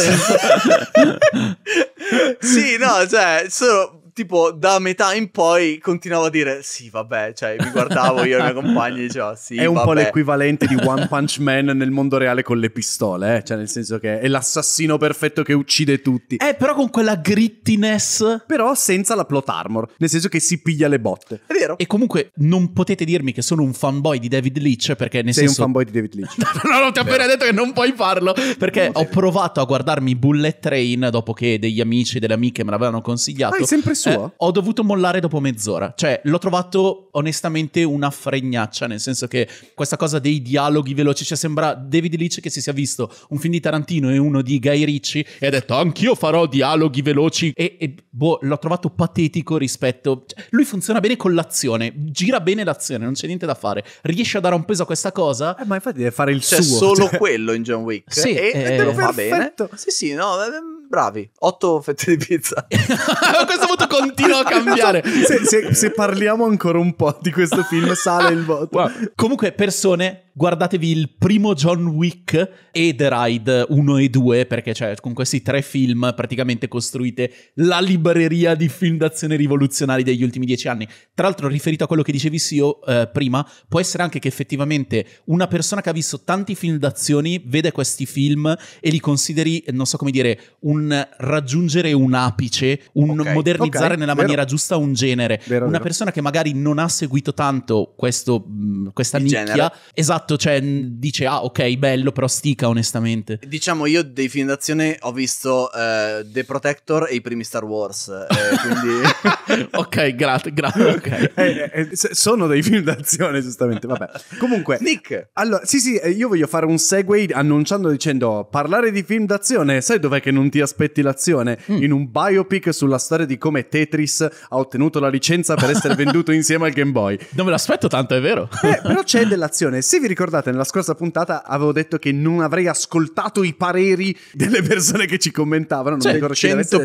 B: sì, no, cioè, sono tipo da metà in poi continuavo a dire sì vabbè, cioè mi guardavo io e i miei compagni dicevo
A: sì È un vabbè. po'
C: l'equivalente di One Punch Man nel mondo reale con le pistole, eh? cioè nel senso che è
A: l'assassino perfetto che uccide tutti. Eh però con quella grittiness però senza la plot armor, nel senso che si piglia le botte. È vero. E comunque non potete dirmi che sono un fanboy di David Leach perché nel Sei senso... un fanboy di David Leach. no, no, ti ho appena detto che non puoi farlo perché ho provato a guardarmi Bullet Train dopo che degli amici e delle amiche me l'avevano consigliato. Ah, è sempre su suo? Eh, ho dovuto mollare dopo mezz'ora. Cioè, l'ho trovato onestamente una fregnaccia, nel senso che questa cosa dei dialoghi veloci, cioè sembra David Lynch che si sia visto un film di Tarantino e uno di Guy Ricci e ha detto anch'io farò dialoghi veloci e, e boh, l'ho trovato patetico rispetto... Cioè, lui funziona bene con l'azione, gira bene l'azione, non c'è niente da fare. Riesce a dare un peso a questa cosa... Eh, ma infatti deve fare il c'è cioè, suo. solo cioè...
B: quello in John Wick. Sì, e, eh, ed va bene. Sì, sì, no, eh, bravi. Otto fette di pizza. Questo
A: è molto continua a cambiare. Se, se, se, parliamo ancora un po' di questo film, sale il voto. Wow. Comunque, persone guardatevi il primo John Wick e The Ride 1 e 2, perché cioè, con questi tre film praticamente costruite la libreria di film d'azione rivoluzionari degli ultimi dieci anni. Tra l'altro, riferito a quello che dicevi io eh, prima, può essere anche che effettivamente una persona che ha visto tanti film d'azione vede questi film e li consideri, non so come dire, un raggiungere un apice, un okay, modernizzare okay, nella vero. maniera giusta un genere. Vero, una vero. persona che magari non ha seguito tanto questo, mh, questa Il nicchia, genere. esatto esatto, cioè dice ah ok bello però stica onestamente.
B: Diciamo io dei film d'azione ho visto uh, The Protector e i primi Star Wars, eh, quindi...
A: ok grazie, grazie. Okay.
C: Eh, eh, eh sono dei film d'azione giustamente, vabbè. Comunque... Nick! Allora, sì sì, eh, io voglio fare un segue annunciando dicendo parlare di film d'azione, sai dov'è che non ti aspetti l'azione? Mm. In un biopic sulla storia di come Tetris ha ottenuto la licenza per essere venduto insieme al Game Boy. Non me l'aspetto tanto, è vero. Eh, però c'è dell'azione. Se vi ricordate ricordate, nella scorsa puntata avevo detto che non avrei ascoltato i pareri delle persone che ci commentavano. Non cioè, mi ricordo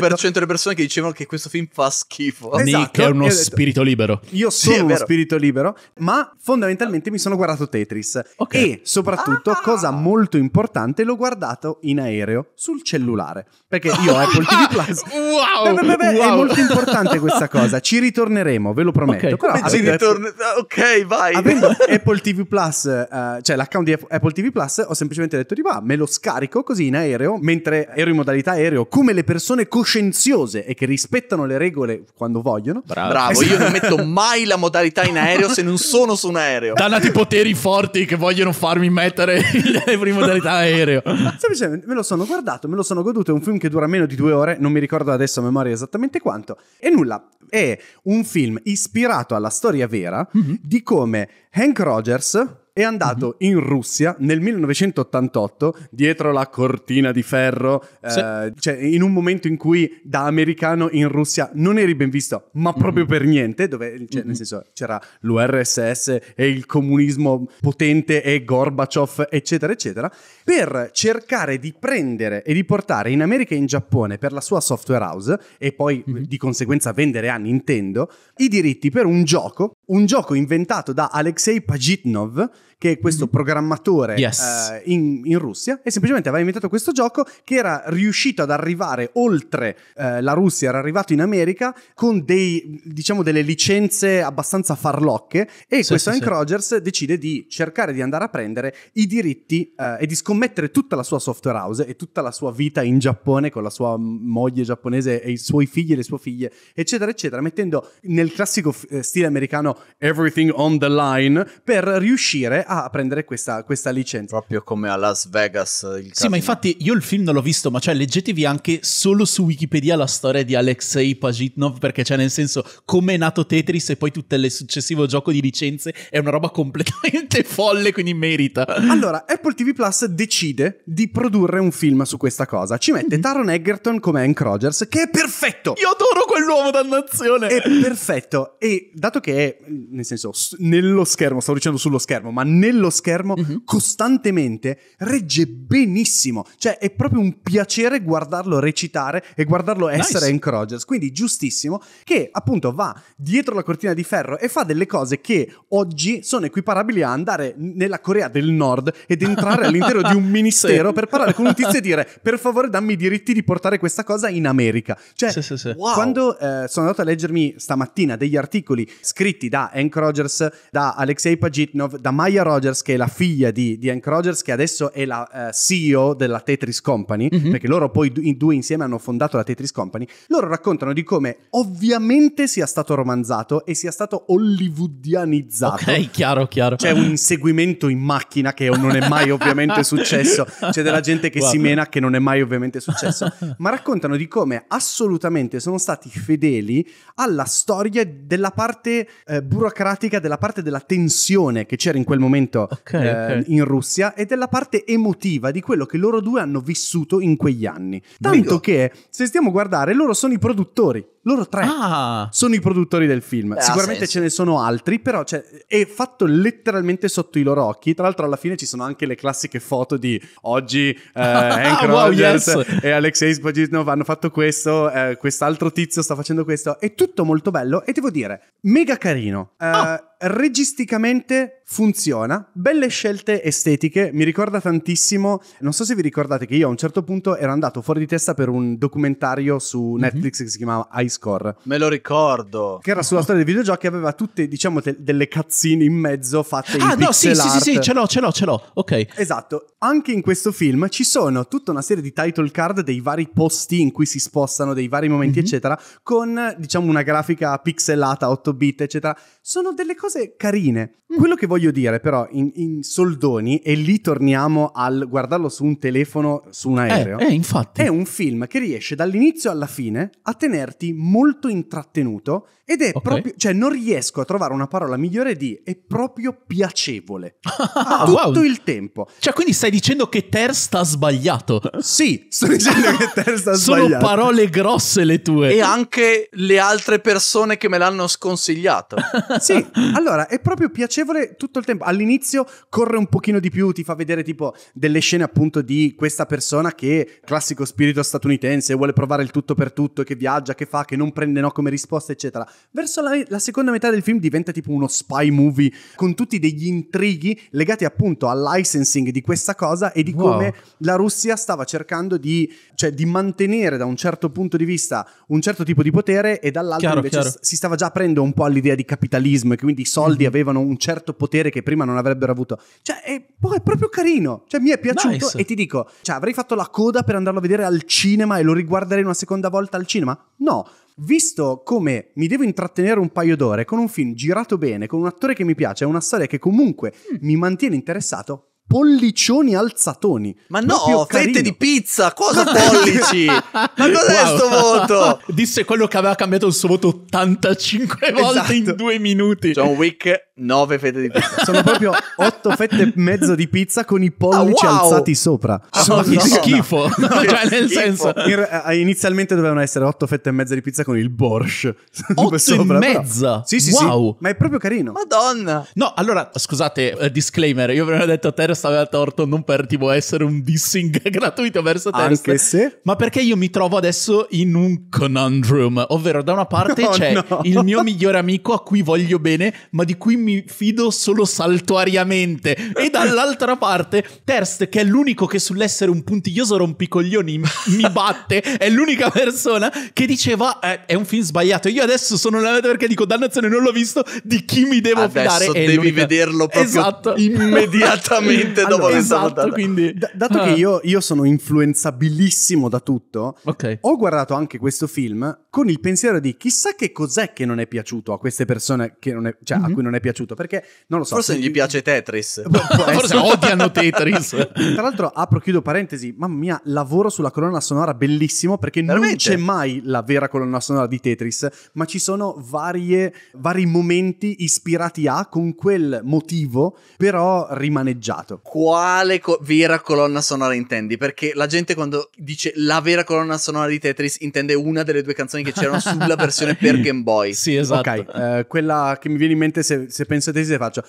C: 100% delle
B: persone che dicevano che questo film fa schifo.
C: Esatto, Nick è esatto, uno spirito
A: libero. Io sono sì, uno spirito
C: libero, ma fondamentalmente mi sono guardato Tetris. Okay. E soprattutto, ah. cosa molto importante, l'ho guardato in aereo sul cellulare. Perché io ho Apple TV Plus. wow, beh, beh, beh, wow, È molto importante questa cosa. Ci ritorneremo, ve lo prometto. Okay, Però, avendo ritorn- Apple... Ah, ok, vai. Avendo Apple TV Plus uh, eh, cioè l'account di Apple TV Plus, ho semplicemente detto di va, me lo scarico così in aereo, mentre ero in modalità aereo, come le persone coscienziose e che rispettano le regole quando vogliono. Bravo, Bravo. Esatto. io non metto
B: mai la modalità in aereo se non sono su un aereo. Dannati poteri
A: forti che vogliono farmi mettere in modalità aereo.
C: Semplicemente me lo sono guardato, me lo sono goduto, è un film che dura meno di due ore, non mi ricordo adesso a memoria esattamente quanto, e nulla, è un film ispirato alla storia vera mm-hmm. di come Hank Rogers, è andato mhm. in Russia nel 1988 dietro la cortina di ferro, eh, sì. eh, cioè in un momento in cui da americano in Russia non eri ben visto, ma mhm. proprio mm-hmm. per niente, dove cioè, mm-hmm. nel mhm. senso c'era l'URSS e il comunismo potente e Gorbaciov, eccetera, eccetera, per cercare di prendere e di portare in America e in Giappone per la sua software house e poi mm-hmm. di conseguenza vendere a Nintendo i diritti per un gioco un gioco inventato da Alexei Pajitnov, che è questo mm-hmm. programmatore yes. uh, in, in, Russia, e semplicemente aveva inventato questo gioco che era riuscito ad arrivare oltre uh, la Russia, era arrivato in America con dei, diciamo, delle licenze abbastanza farlocche e sì, questo sì, Hank sì. Rogers decide di cercare di andare a prendere i diritti uh, e di scommettere tutta la sua software house e tutta la sua vita in Giappone con la sua moglie giapponese e i suoi figli e le sue figlie, eccetera, eccetera, mettendo nel classico f- stile americano everything on the line per riuscire a prendere questa, questa licenza. Proprio come a Las Vegas. sì, ma
A: infatti io il film non l'ho visto, ma cioè leggetevi anche solo su Wikipedia la storia di Alexei Pajitnov, perché cioè nel senso come è nato Tetris e poi tutto il successivo gioco di licenze è una roba completamente folle, quindi merita. Allora,
C: Apple TV Plus decide di produrre un film su questa cosa. Ci mette mhm. Taron Egerton come Hank Rogers, che è perfetto! Io adoro quell'uomo, dannazione! È perfetto, e dato che è nel senso, nello schermo, stavo dicendo sullo schermo, ma nello schermo uh-huh. costantemente regge benissimo. Cioè, è proprio un piacere guardarlo recitare e guardarlo essere nice. Hank Rogers. Quindi, giustissimo, che appunto va dietro la cortina di ferro e fa delle cose che oggi sono equiparabili a andare nella Corea del Nord ed entrare all'interno di un ministero sì. per parlare con un tizio e dire per favore dammi i diritti di portare questa cosa in America. Cioè, sì, sì, wow. quando eh, sono andato a leggermi stamattina degli articoli scritti da Hank Rogers, da Alexei Pajitnov, da Maya Rogers, che è la figlia di, di Hank Rogers, che adesso è la uh, eh, CEO della Tetris Company, mm-hmm. perché loro poi i due insieme hanno fondato la Tetris Company. Loro raccontano di come ovviamente sia stato romanzato e sia stato hollywoodianizzato. Ok,
A: chiaro, chiaro. C'è un
C: inseguimento in macchina che non è mai ovviamente successo, c'è della gente che Guarda. si mena che non è mai ovviamente successo, ma raccontano di come assolutamente sono stati fedeli alla storia della parte eh, burocratica della parte della tensione che c'era in quel momento okay, eh, okay. in Russia e della parte emotiva di quello che loro due hanno vissuto in quegli anni. Tanto Dico. che, se stiamo a guardare, loro sono i produttori loro tre
A: ah.
C: sono i produttori del film. Ah, Sicuramente ce ne sono altri, però cioè, è fatto letteralmente sotto i loro occhi. Tra l'altro, alla fine ci sono anche le classiche foto di oggi eh, Hank ah, wow, Rogers yes. e Alexei Spaginov hanno fatto questo, eh, quest'altro tizio sta facendo questo. È tutto molto bello e devo dire, mega carino. Eh, oh registicamente funziona, belle scelte estetiche, mi ricorda tantissimo, non so se vi ricordate che io a un certo punto ero andato fuori di testa per un documentario su mhm. Netflix mm-hmm. che si chiamava High Score.
B: Me lo ricordo.
C: Che era sulla storia dei videogiochi, e aveva tutte diciamo te- delle cazzine in mezzo fatte ah, in no, pixel sì, sì, sì, sì, ce l'ho, ce l'ho, ce l'ho. Ok. Esatto. Anche in questo film ci sono tutta una serie di title card dei vari posti in cui si spostano, dei vari momenti, mm-hmm. eccetera, con diciamo una grafica pixelata 8 bit, eccetera. Sono delle cose cose carine. Mm. Quello che voglio dire però in, in soldoni, e lì torniamo al guardarlo su un telefono, su un eh, aereo, eh, eh, infatti. è un film che riesce dall'inizio alla fine a tenerti molto intrattenuto ed è okay. proprio, cioè non riesco a trovare una parola migliore di è proprio piacevole.
A: Ah, tutto wow. il tempo. Cioè quindi stai dicendo che Ter sta sbagliato? Sì, sto dicendo che Ter sta sbagliato. Sono parole grosse le tue. E anche le altre persone
B: che me l'hanno sconsigliato.
C: sì, allora. Allora, è proprio piacevole tutto il tempo. All'inizio corre un pochino di più, ti fa vedere tipo delle scene appunto di questa persona che classico spirito statunitense, vuole provare il tutto per tutto, che viaggia, che fa, che non prende no come risposta, eccetera. Verso la, la seconda metà del film diventa tipo uno spy movie con tutti degli intrighi legati appunto al licensing di questa cosa e di wow. come la Russia stava cercando di, cioè, di mantenere da un certo punto di vista un certo tipo di potere e dall'altro chiaro, invece chiaro. si stava già aprendo un po' all'idea di capitalismo e quindi soldi mhm. avevano un certo potere che prima non avrebbero avuto. Cioè, è, boh, è proprio carino. Cioè, mi è piaciuto nice. e ti dico, cioè, avrei fatto la coda per andarlo a vedere al cinema e lo riguarderei una seconda volta al cinema? No. Visto come mi devo intrattenere un paio d'ore con un film girato bene, con un attore che mi piace, una storia che comunque mm. mi mantiene interessato, pollicioni alzatoni. Ma no, fette di
A: pizza, cosa pollici? Ma cos'è wow. sto voto? Disse quello che aveva cambiato il suo voto 85 volte esatto. in due minuti. John Wick 9 fette di pizza. Sono proprio
C: 8 fette e mezzo di pizza con i pollici ah, wow. alzati sopra. Oh, Sono no, schifo. No, no, cioè, nel schifo. senso. In, eh, inizialmente dovevano essere 8 fette e mezza di pizza con il borscht. 8 sopra, e mezza? Però. Sì, sì, wow. sì. Ma è proprio carino.
A: Madonna. No, allora, scusate, uh, disclaimer. Io avevo detto a Terra aveva torto non per tipo essere un dissing gratuito verso Terra. Anche se. Ma perché io mi trovo adesso in un conundrum. Ovvero, da una parte c'è il mio migliore amico a cui voglio bene, ma di cui mi mi fido solo saltuariamente. E dall'altra parte, Terst, che è l'unico che sull'essere un puntiglioso rompicoglioni mi batte, è l'unica persona che diceva eh, è un film sbagliato. Io adesso sono nella perché dico dannazione, non l'ho visto, di chi mi devo adesso fidare? Adesso devi l'unica... vederlo proprio esatto. immediatamente dopo allora, esatto, quindi... D- dato ah. che
C: io, io, sono influenzabilissimo da tutto, okay. ho guardato anche questo film con il pensiero di chissà che cos'è che non è piaciuto a queste persone è, cioè, mm-hmm. a mhm. cui non è piaciuto piaciuto perché
B: non lo so. Forse gli piace Tetris. Boh,
A: Forse odiano Tetris.
C: Tra l'altro, apro chiudo parentesi, mamma mia, lavoro sulla colonna sonora bellissimo perché Veramente? non c'è mai la vera colonna sonora di Tetris, ma ci sono varie, vari momenti ispirati a con quel motivo, però rimaneggiato.
B: Quale co- vera colonna sonora intendi? Perché la gente quando dice la vera colonna sonora di Tetris intende una delle due canzoni che c'erano sulla versione
C: per Game Boy. Sì, esatto. Ok, eh, quella che mi viene in mente se, se se pensate se faccio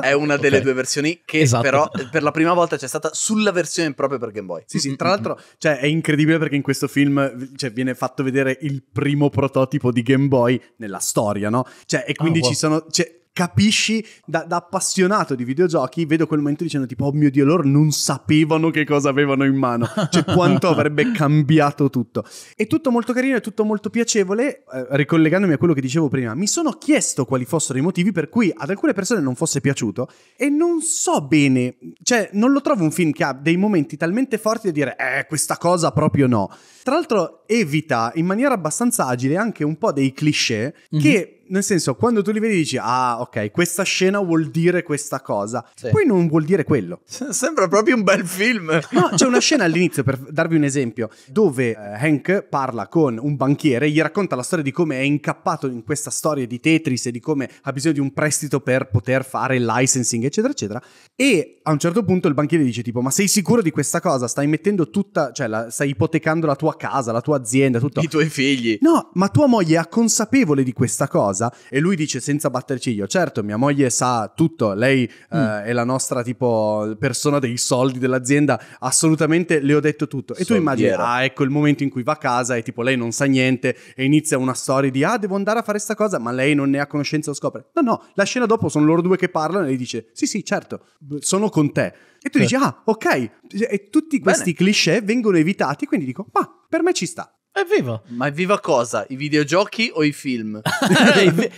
C: è una delle okay. due versioni che esatto. però per la prima volta c'è stata sulla versione
B: proprio per Game Boy sì sì tra l'altro
C: cioè, è incredibile perché in questo film cioè, viene fatto vedere il primo prototipo di Game Boy nella storia no? cioè e quindi oh, wow. ci sono cioè, capisci da, da, appassionato di videogiochi vedo quel momento dicendo tipo oh mio dio loro non sapevano che cosa avevano in mano cioè quanto avrebbe cambiato tutto è tutto molto carino è tutto molto piacevole eh, ricollegandomi a quello che dicevo prima mi sono chiesto quali fossero i motivi per cui ad alcune persone non fosse piaciuto e non so bene cioè non lo trovo un film che ha dei momenti talmente forti da dire eh questa cosa proprio no tra l'altro evita in maniera abbastanza agile anche un po' dei cliché mm-hmm. che mhm nel senso, quando tu li vedi dici, ah, ok, questa scena vuol dire questa cosa. Sì. Poi non vuol dire quello. Sembra proprio un bel film. No, c'è una scena all'inizio, per darvi un esempio, dove eh, Hank parla con un banchiere, gli racconta la storia di come è incappato in questa storia di Tetris e di come ha bisogno di un prestito per poter fare il licensing, eccetera, eccetera. E a un certo punto il banchiere dice, tipo, ma sei sicuro di questa cosa? Stai mettendo tutta, cioè, la, stai ipotecando la tua casa, la tua azienda, tutto. I tuoi figli. No, ma tua moglie è consapevole di questa cosa casa e lui dice senza batter ciglio, certo mia moglie sa tutto, lei eh, mm. eh, è la nostra tipo persona dei soldi dell'azienda, assolutamente le ho detto tutto. E Soldiera. tu immagini, ah ecco il momento in cui va a casa e tipo lei non sa niente e inizia una storia di ah devo andare a fare sta cosa, ma lei non ne ha conoscenza o scopre. No, no, la scena dopo sono loro due che parlano e lei dice sì sì certo, sono con te. E tu dici, certo. ah, ok, e tutti questi Bene. cliché vengono evitati, quindi dico, ma per me ci sta.
B: Evviva! Ma evviva cosa? I videogiochi o i film?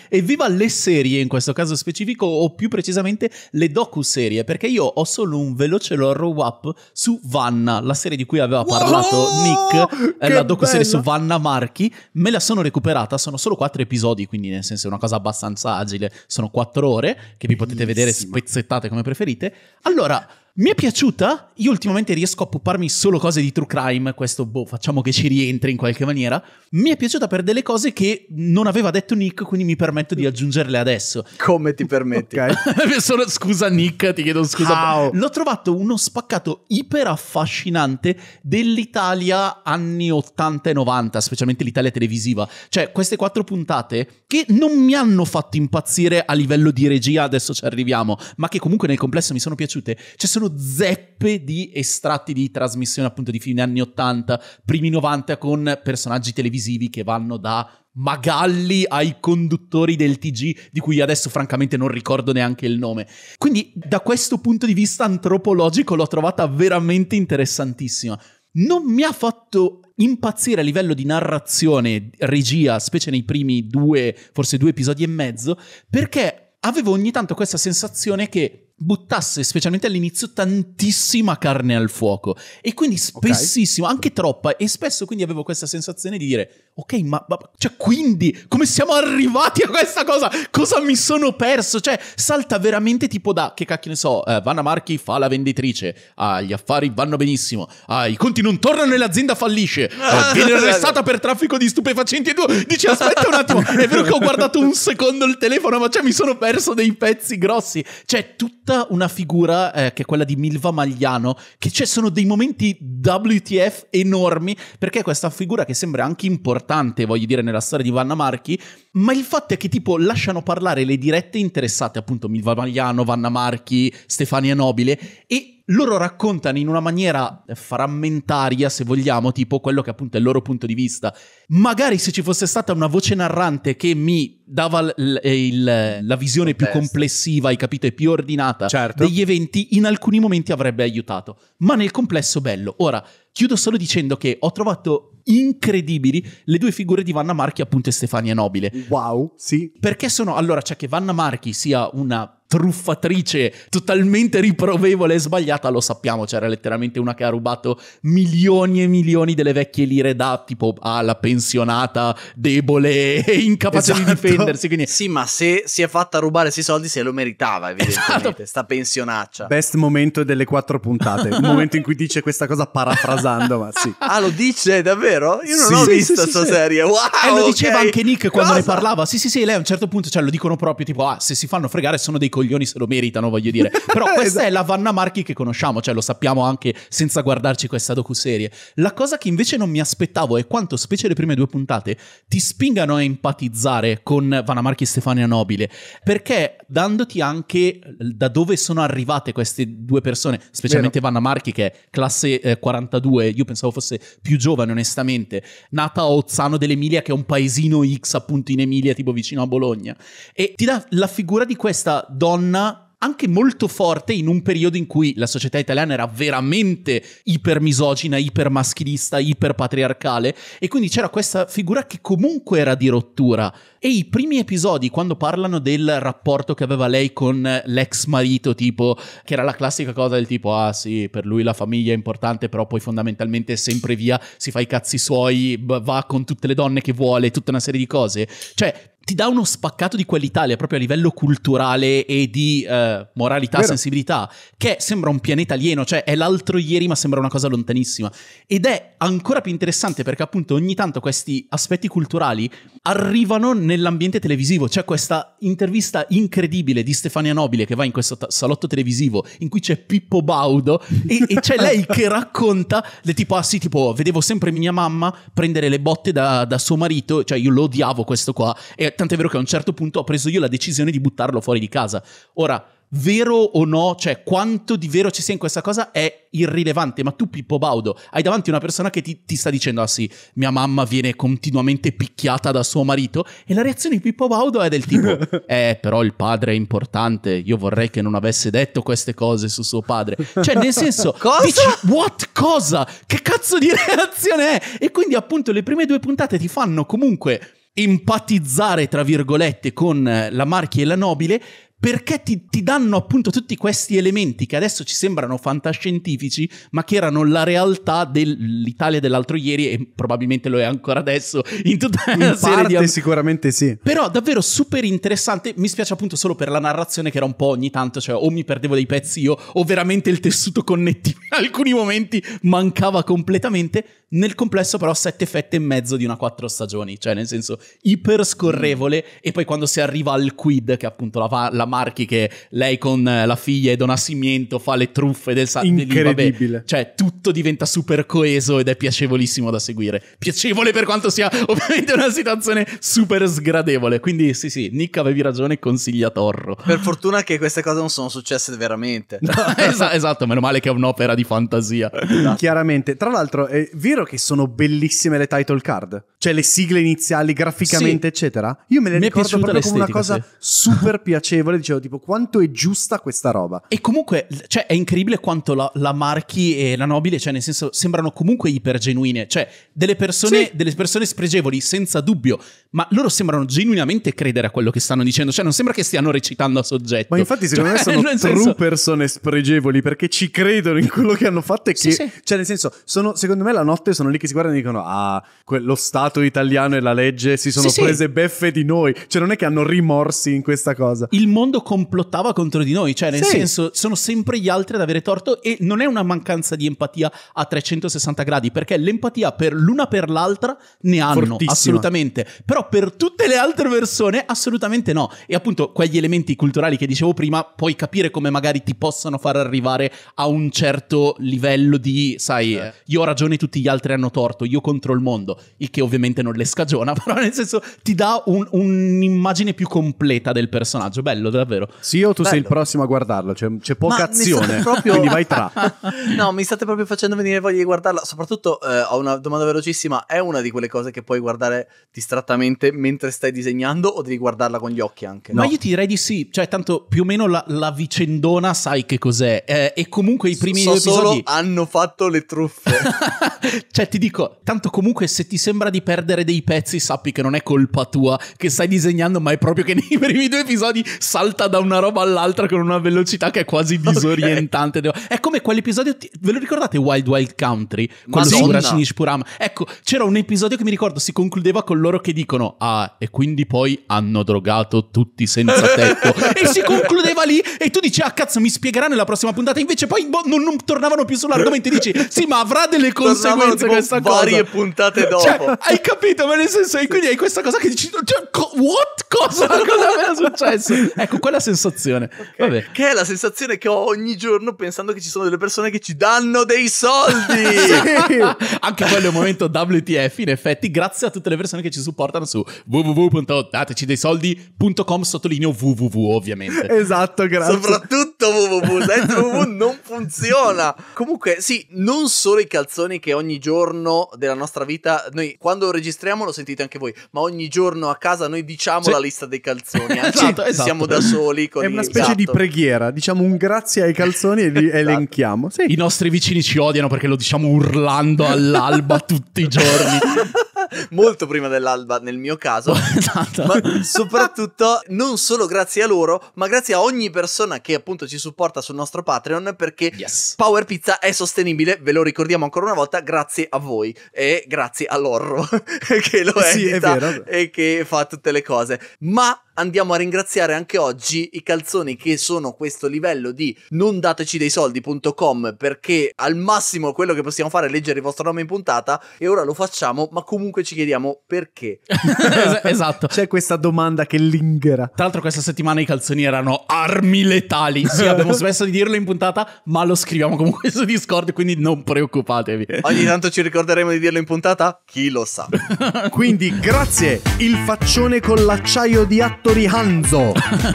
A: evviva le serie in questo caso specifico, o più precisamente le docu-serie, perché io ho solo un veloce loro up su Vanna, la serie di cui aveva parlato Nick, è la docu-serie bella. su Vanna Marchi. Me la sono recuperata, sono solo quattro episodi, quindi nel senso è una cosa abbastanza agile. Sono quattro ore che vi potete Bellissima. vedere spezzettate come preferite. Allora. Mi è piaciuta, io ultimamente riesco a pupparmi solo cose di true crime, questo boh, facciamo che ci rientri in qualche maniera. Mi è piaciuta per delle cose che non aveva detto Nick, quindi mi permetto di aggiungerle adesso. Come ti permetti? Okay. solo, scusa Nick, ti chiedo scusa. Wow. L'ho trovato uno spaccato iper affascinante dell'Italia anni 80 e 90, specialmente l'Italia televisiva. Cioè, queste quattro puntate che non mi hanno fatto impazzire a livello di regia, adesso ci arriviamo, ma che comunque nel complesso mi sono piaciute. Cioè, sono sono zeppe di estratti di trasmissione appunto di fine anni 80, primi 90 con personaggi televisivi che vanno da Magalli ai conduttori del TG di cui adesso francamente non ricordo neanche il nome. Quindi da questo punto di vista antropologico l'ho trovata veramente interessantissima. Non mi ha fatto impazzire a livello di narrazione, regia, specie nei primi due, forse due episodi e mezzo, perché avevo ogni tanto questa sensazione che buttasse specialmente all'inizio tantissima carne al fuoco e quindi spessissimo, okay. anche troppa e spesso quindi avevo questa sensazione di dire Ok, ma, ma, cioè, quindi come siamo arrivati a questa cosa? Cosa mi sono perso? Cioè, salta veramente tipo da, che cacchio ne so, eh, Vanna Marchi fa la venditrice, ah, gli affari vanno benissimo, ah, i conti non tornano e l'azienda fallisce, eh, esatto. viene arrestata per traffico di stupefacenti e tu dici aspetta un attimo, è vero che ho guardato un secondo il telefono, ma cioè mi sono perso dei pezzi grossi. Cioè, tutta una figura eh, che è quella di Milva Magliano, che ci cioè, sono dei momenti WTF enormi, perché questa figura che sembra anche importante importante, voglio dire, nella storia di Vanna Marchi, ma il fatto è che tipo lasciano parlare le dirette interessate, appunto Milva Magliano, Vanna Marchi, Stefania Nobile e loro raccontano in una maniera frammentaria, se vogliamo, tipo quello che appunto è il loro punto di vista. Magari se ci fosse stata una voce narrante che mi dava l- eh, il- la visione il più complessiva, hai capito, e più ordinata certo. degli eventi, in alcuni momenti avrebbe aiutato. Ma nel complesso bello. Ora, chiudo solo dicendo che ho trovato incredibili le due figure di Vanna Marchi, appunto, e Stefania Nobile. Wow, sì. Perché sono, allora, cioè che Vanna Marchi sia una truffatrice totalmente riprovevole e sbagliata, lo sappiamo, c'era letteralmente una che ha rubato milioni e milioni delle vecchie lire da tipo alla pensionata debole e incapace esatto. di difendersi. Quindi... Sì, ma se si è fatta rubare questi soldi se lo
B: meritava, esatto. evidentemente, esatto. sta pensionaccia. Best
C: momento delle quattro puntate, il momento in cui dice
A: questa cosa parafrasando, ma sì.
B: Ah, lo dice davvero? Io non sì, ho sì, visto questa sì, serie, eh, wow! E lo okay. diceva anche
A: Nick quando cosa? ne parlava, sì sì sì, lei a un certo punto, cioè lo dicono proprio tipo, ah, se si fanno fregare sono dei coglioni se lo meritano, voglio dire. Però questa esatto. è la Vanna Marchi che conosciamo, cioè lo sappiamo anche senza guardarci questa docuserie. La cosa che invece non mi aspettavo è quanto, specie le prime due puntate, ti spingano a empatizzare con Vanna Marchi e Stefania Nobile, perché dandoti anche da dove sono arrivate queste due persone, specialmente Vero. Vanna Marchi che è classe eh, 42, io pensavo fosse più giovane onestamente, nata a Ozzano dell'Emilia che è un paesino X appunto in Emilia, tipo vicino a Bologna, e ti dà la figura di questa donna donna anche molto forte in un periodo in cui la società italiana era veramente ipermisogina, ipermaschilista, iperpatriarcale e quindi c'era questa figura che comunque era di rottura e i primi episodi, quando parlano del rapporto che aveva lei con l'ex marito, tipo, che era la classica cosa del tipo, ah sì, per lui la famiglia è importante, però poi fondamentalmente è sempre via, si fa i cazzi suoi, va con tutte le donne che vuole, tutta una serie di cose. Cioè, ti dà uno spaccato di quell'Italia proprio a livello culturale e di eh, moralità, Vero. sensibilità, che sembra un pianeta alieno, cioè è l'altro ieri ma sembra una cosa lontanissima. Ed è ancora più interessante perché appunto ogni tanto questi aspetti culturali arrivano nel nell'ambiente televisivo. C'è questa intervista incredibile di Stefania Nobile che va in questo ta- salotto televisivo in cui c'è Pippo Baudo e, e c'è lei che racconta le tipo, ah sì, tipo, vedevo sempre mia mamma prendere le botte da, da suo marito, cioè io lo odiavo questo qua e tant'è vero che a un certo punto ho preso io la decisione di buttarlo fuori di casa. Ora, vero o no, cioè quanto di vero ci sia in questa cosa è irrilevante, ma tu Pippo Baudo hai davanti una persona che ti, ti sta dicendo ah sì, mia mamma viene continuamente picchiata da suo marito e la reazione di Pippo Baudo è del tipo eh però il padre è importante, io vorrei che non avesse detto queste cose su suo padre, cioè nel senso cosa? Dici, what cosa? Che cazzo di reazione è? E quindi appunto le prime due puntate ti fanno comunque empatizzare, tra virgolette, con la Marchi e la Nobile, perché ti, ti, danno appunto tutti questi elementi che adesso ci sembrano fantascientifici, ma che erano la realtà dell'Italia dell'altro ieri e probabilmente lo è ancora adesso in tutta in una serie di... Am-
C: sicuramente sì.
A: Però davvero super interessante, mi spiace appunto solo per la narrazione che era un po' ogni tanto, cioè o mi perdevo dei pezzi io o veramente il tessuto connettivo in alcuni momenti mancava completamente, nel complesso però sette fette e mezzo di una quattro stagioni, cioè nel senso iper scorrevole e poi quando si arriva al quid, che è appunto la, la Marchi che lei con la figlia e Donascimento fa le truffe del salto, incredibile. Vabbè, cioè tutto diventa super coeso ed è piacevolissimo da seguire. Piacevole per quanto sia ovviamente una situazione super sgradevole, quindi sì sì, Nick avevi ragione, consiglia Torro. Per fortuna che queste cose non sono successe
B: veramente.
A: es- esatto, meno male che è un'opera di fantasia.
C: Chiaramente, tra l'altro, eh, vero vero che sono bellissime le title card cioè le sigle iniziali graficamente, sì. eccetera. Io me le Mi ricordo proprio come una cosa sì. super piacevole. Dicevo, tipo, quanto
A: è giusta questa roba. E comunque, cioè, è incredibile quanto la, la Marchi e la Nobile, cioè, nel senso, sembrano comunque ipergenuine. Cioè, delle persone, sì. delle persone spregevoli, senza dubbio, ma loro sembrano genuinamente credere a quello che stanno dicendo. Cioè, non sembra che stiano recitando a soggetto. Ma infatti, secondo cioè, me sono true
C: persone spregevoli perché ci credono in quello che hanno fatto e che... Cioè, nel senso, sono, secondo me la notte sono lì che si guardano e dicono, ah, quello stato Stato italiano e la legge si sono sì, prese sì. beffe di noi. Cioè, non è che hanno rimorsi in questa cosa. Il mondo complottava
A: contro di noi, cioè, nel sì. senso, sono sempre gli altri ad avere torto e non è una mancanza di empatia a 360 gradi, perché l'empatia per l'una per l'altra ne hanno, Fortissima. assolutamente. Però per tutte le altre persone, assolutamente no. E appunto, quegli elementi culturali che dicevo prima, puoi capire come magari ti possano far arrivare a un certo livello di, sai, eh. io ho ragione, tutti gli altri hanno torto, io contro il mondo, il che ovviamente probabilmente non le scagiona, però nel senso ti dà un, un'immagine più completa del personaggio. Bello, davvero. Sì, o tu Bello. sei il prossimo a guardarlo, c'è, c'è poca Ma azione, proprio... quindi vai tra.
B: no, mi state proprio facendo venire voglia di guardarla. Soprattutto eh, ho una domanda velocissima, è una di quelle cose che puoi guardare distrattamente mentre stai disegnando o devi guardarla con gli occhi anche? No. Ma io
A: ti direi di sì, cioè tanto più o meno la, la vicendona sai che cos'è eh, e comunque i primi so, episodi... Solo
B: hanno fatto le
A: truffe. cioè ti dico, tanto comunque se ti sembra di perdere perdere dei pezzi sappi che non è colpa tua che stai disegnando, ma è proprio che nei primi due episodi salta da una roba all'altra con una velocità che è quasi disorientante. Okay. È come quell'episodio, ve lo ricordate Wild Wild Country? Quando su Rashinish Puram? Ecco, c'era un episodio che mi ricordo si concludeva con loro che dicono ah, e quindi poi hanno drogato tutti senza tetto. e si concludeva lì e tu dici ah cazzo mi spiegherà nella prossima puntata, invece poi boh, non, non tornavano più sull'argomento e dici sì ma avrà delle conseguenze questa varie cosa. varie puntate cioè, dopo. Cioè, hai capito, ma nel senso, e quindi hai questa cosa che dici, cioè, what? Cosa? Cosa era successo? Ecco, quella sensazione. Okay.
B: Che è la sensazione che ho ogni giorno pensando che ci sono delle persone che ci danno dei soldi.
A: Anche quello è un momento WTF, in effetti, grazie a tutte le persone che ci supportano su www.dateci-dei-soldi.com, sottolineo www, ovviamente.
C: Esatto, grazie.
B: Soprattutto www, www non funziona. Comunque, sì, non solo i calzoni che ogni giorno della nostra vita, noi quando quando registriamo lo sentite anche voi, ma ogni giorno a casa noi diciamo sì. la lista dei calzoni. Anzi, esatto, esatto. Siamo da soli. Con È una specie esatto. di
C: preghiera, diciamo un grazie ai calzoni e li esatto. elenchiamo. Sì.
A: I nostri vicini ci odiano perché lo diciamo urlando all'alba tutti i giorni. molto prima dell'alba nel
B: mio caso, esatto. ma soprattutto non solo grazie a loro, ma grazie a ogni persona che appunto ci supporta sul nostro Patreon perché yes. Power Pizza è sostenibile, ve lo ricordiamo ancora una volta, grazie a voi e grazie all'orro che lo sì, è vero. e che fa tutte le cose. Ma andiamo a ringraziare anche oggi i calzoni che sono questo livello di non dateci dei soldi.com perché al massimo quello che possiamo fare è leggere il vostro nome in puntata e ora lo facciamo, ma comunque ci chiediamo perché.
A: esatto. C'è questa domanda che lingera. Tra l'altro questa settimana i calzoni erano armi letali. Sì, abbiamo smesso di dirlo in puntata, ma lo scriviamo comunque su Discord, quindi non preoccupatevi. Ogni
B: tanto ci ricorderemo di dirlo in puntata? Chi lo sa.
A: quindi grazie
C: il faccione con l'acciaio di atto Hattori Hanzo.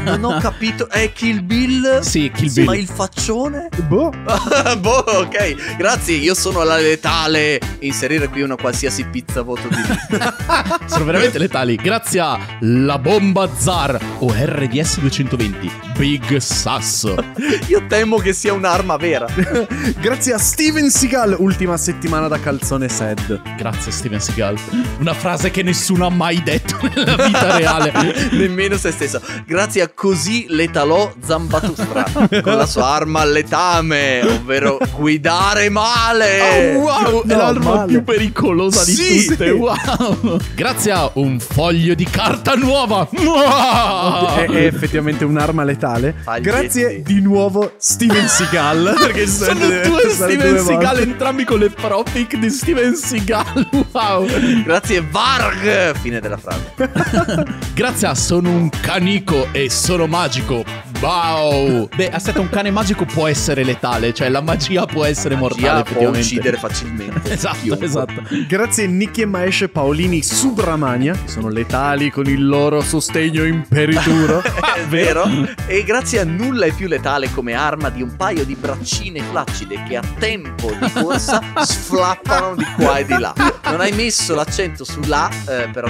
C: Non ho
B: capito. È Kill Bill? Sì, Kill Bill. Ma il
C: faccione? Boh.
B: boh, ok. Grazie, io sono la letale. Inserire qui una qualsiasi pizza voto di.
A: sono veramente letali. Grazie a La Bomba Zar o RDS 220. Big Sasso.
C: io temo che sia un'arma vera. Grazie a Steven Seagal,
A: ultima settimana da calzone sad. Grazie Steven Seagal. Una frase che nessuno ha mai detto nella vita reale. Nemmeno nemmeno se stesso. Grazie a così letalò
B: Zambatustra con la sua arma letame, ovvero guidare male. Oh, wow, no, è l'arma male. più pericolosa di sì. tutte. Wow.
C: Grazie a un
A: foglio di carta nuova. È, è
C: effettivamente un'arma letale. Faglietti. Grazie
A: di nuovo Steven Seagal. perché sono, due Steven due Seagal, entrambi con le propic di Steven Seagal. Wow. Grazie Varg. Fine della frase. Grazie a Sono un canico e sono magico Wow! Beh, aspetta, un cane magico può essere letale, cioè la magia può essere la magia mortale. Può uccidere
C: facilmente. esatto, chiunque.
A: esatto. Grazie Nicky e Maesce Paolini Subramania, che sono
C: letali con il loro sostegno imperituro. È ah, vero. E grazie a nulla
B: è più letale come arma di un paio di braccine flaccide che a tempo di corsa sflappano di qua e di là. Non hai messo l'accento sulla, eh, però.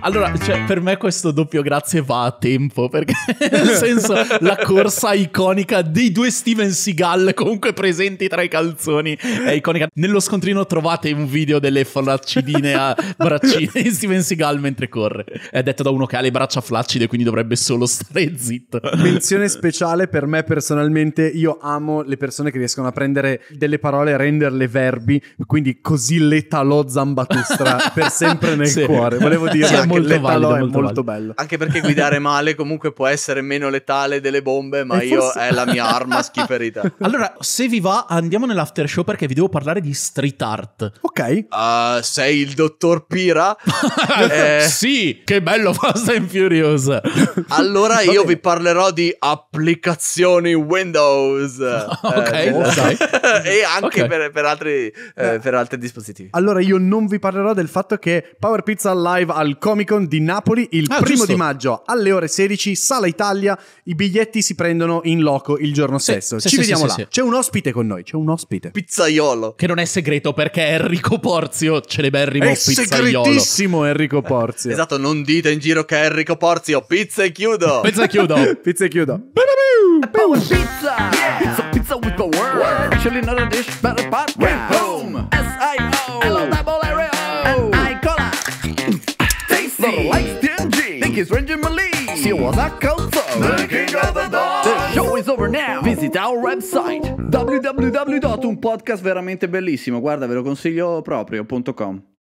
A: Allora, cioè, per me questo doppio grazie va a tempo, perché nel senso la corsa iconica dei due Steven Seagal comunque presenti tra i calzoni è iconica. Nello scontrino trovate un video delle flaccidine a braccine di Steven Seagal mentre corre. È detto da uno che ha le braccia flaccide, quindi dovrebbe solo stare zitto. Menzione
C: speciale per me personalmente, io amo le persone che riescono a prendere delle parole e renderle verbi, quindi così letalò zambatustra per sempre nel sì. cuore. Volevo dire sì,
B: che letalò valido, è molto, molto bello. Anche perché guidare male comunque può essere meno letale totale delle bombe, ma e io è la mia arma schiferita.
A: Allora, se vi va, andiamo nell'after show perché vi devo parlare di street art. Ok.
B: Uh, sei il dottor Pira? eh...
A: Sì, che bello Fast and Furious.
B: allora io vi parlerò di applicazioni Windows. ok, eh, okay. Eh, e anche okay. per, per, altri, eh, per altri dispositivi.
C: Allora io non vi parlerò del fatto che Power Pizza Live al Comic Con di Napoli il ah, primo giusto. di maggio alle ore 16, Sala Italia, i biglietti si prendono in loco il giorno sì, stesso. Sì, Ci sì, vediamo là. C'è un ospite con noi, c'è un ospite.
A: Pizzaiolo. Che non è segreto perché è Enrico Porzio, celeberrimo è pizzaiolo. Bellissimo
C: Enrico Porzio.
B: esatto, non dite in giro che è Enrico Porzio. Pizza e chiudo. pizza e chiudo. pizza e chiudo. Pizza. Yeah. Pizza, pizza with the world. world. Actually not a dish, better part. pot. Bring home. S-I-O. Hello, double area. And I call it. Tasty. Not like TNG. Think it's Ranger Malie you wanna come from. The king of the dog. The show is over now. Visit our website www.unpodcastveramente bellissimo.
C: Guarda, ve lo consiglio proprio.com.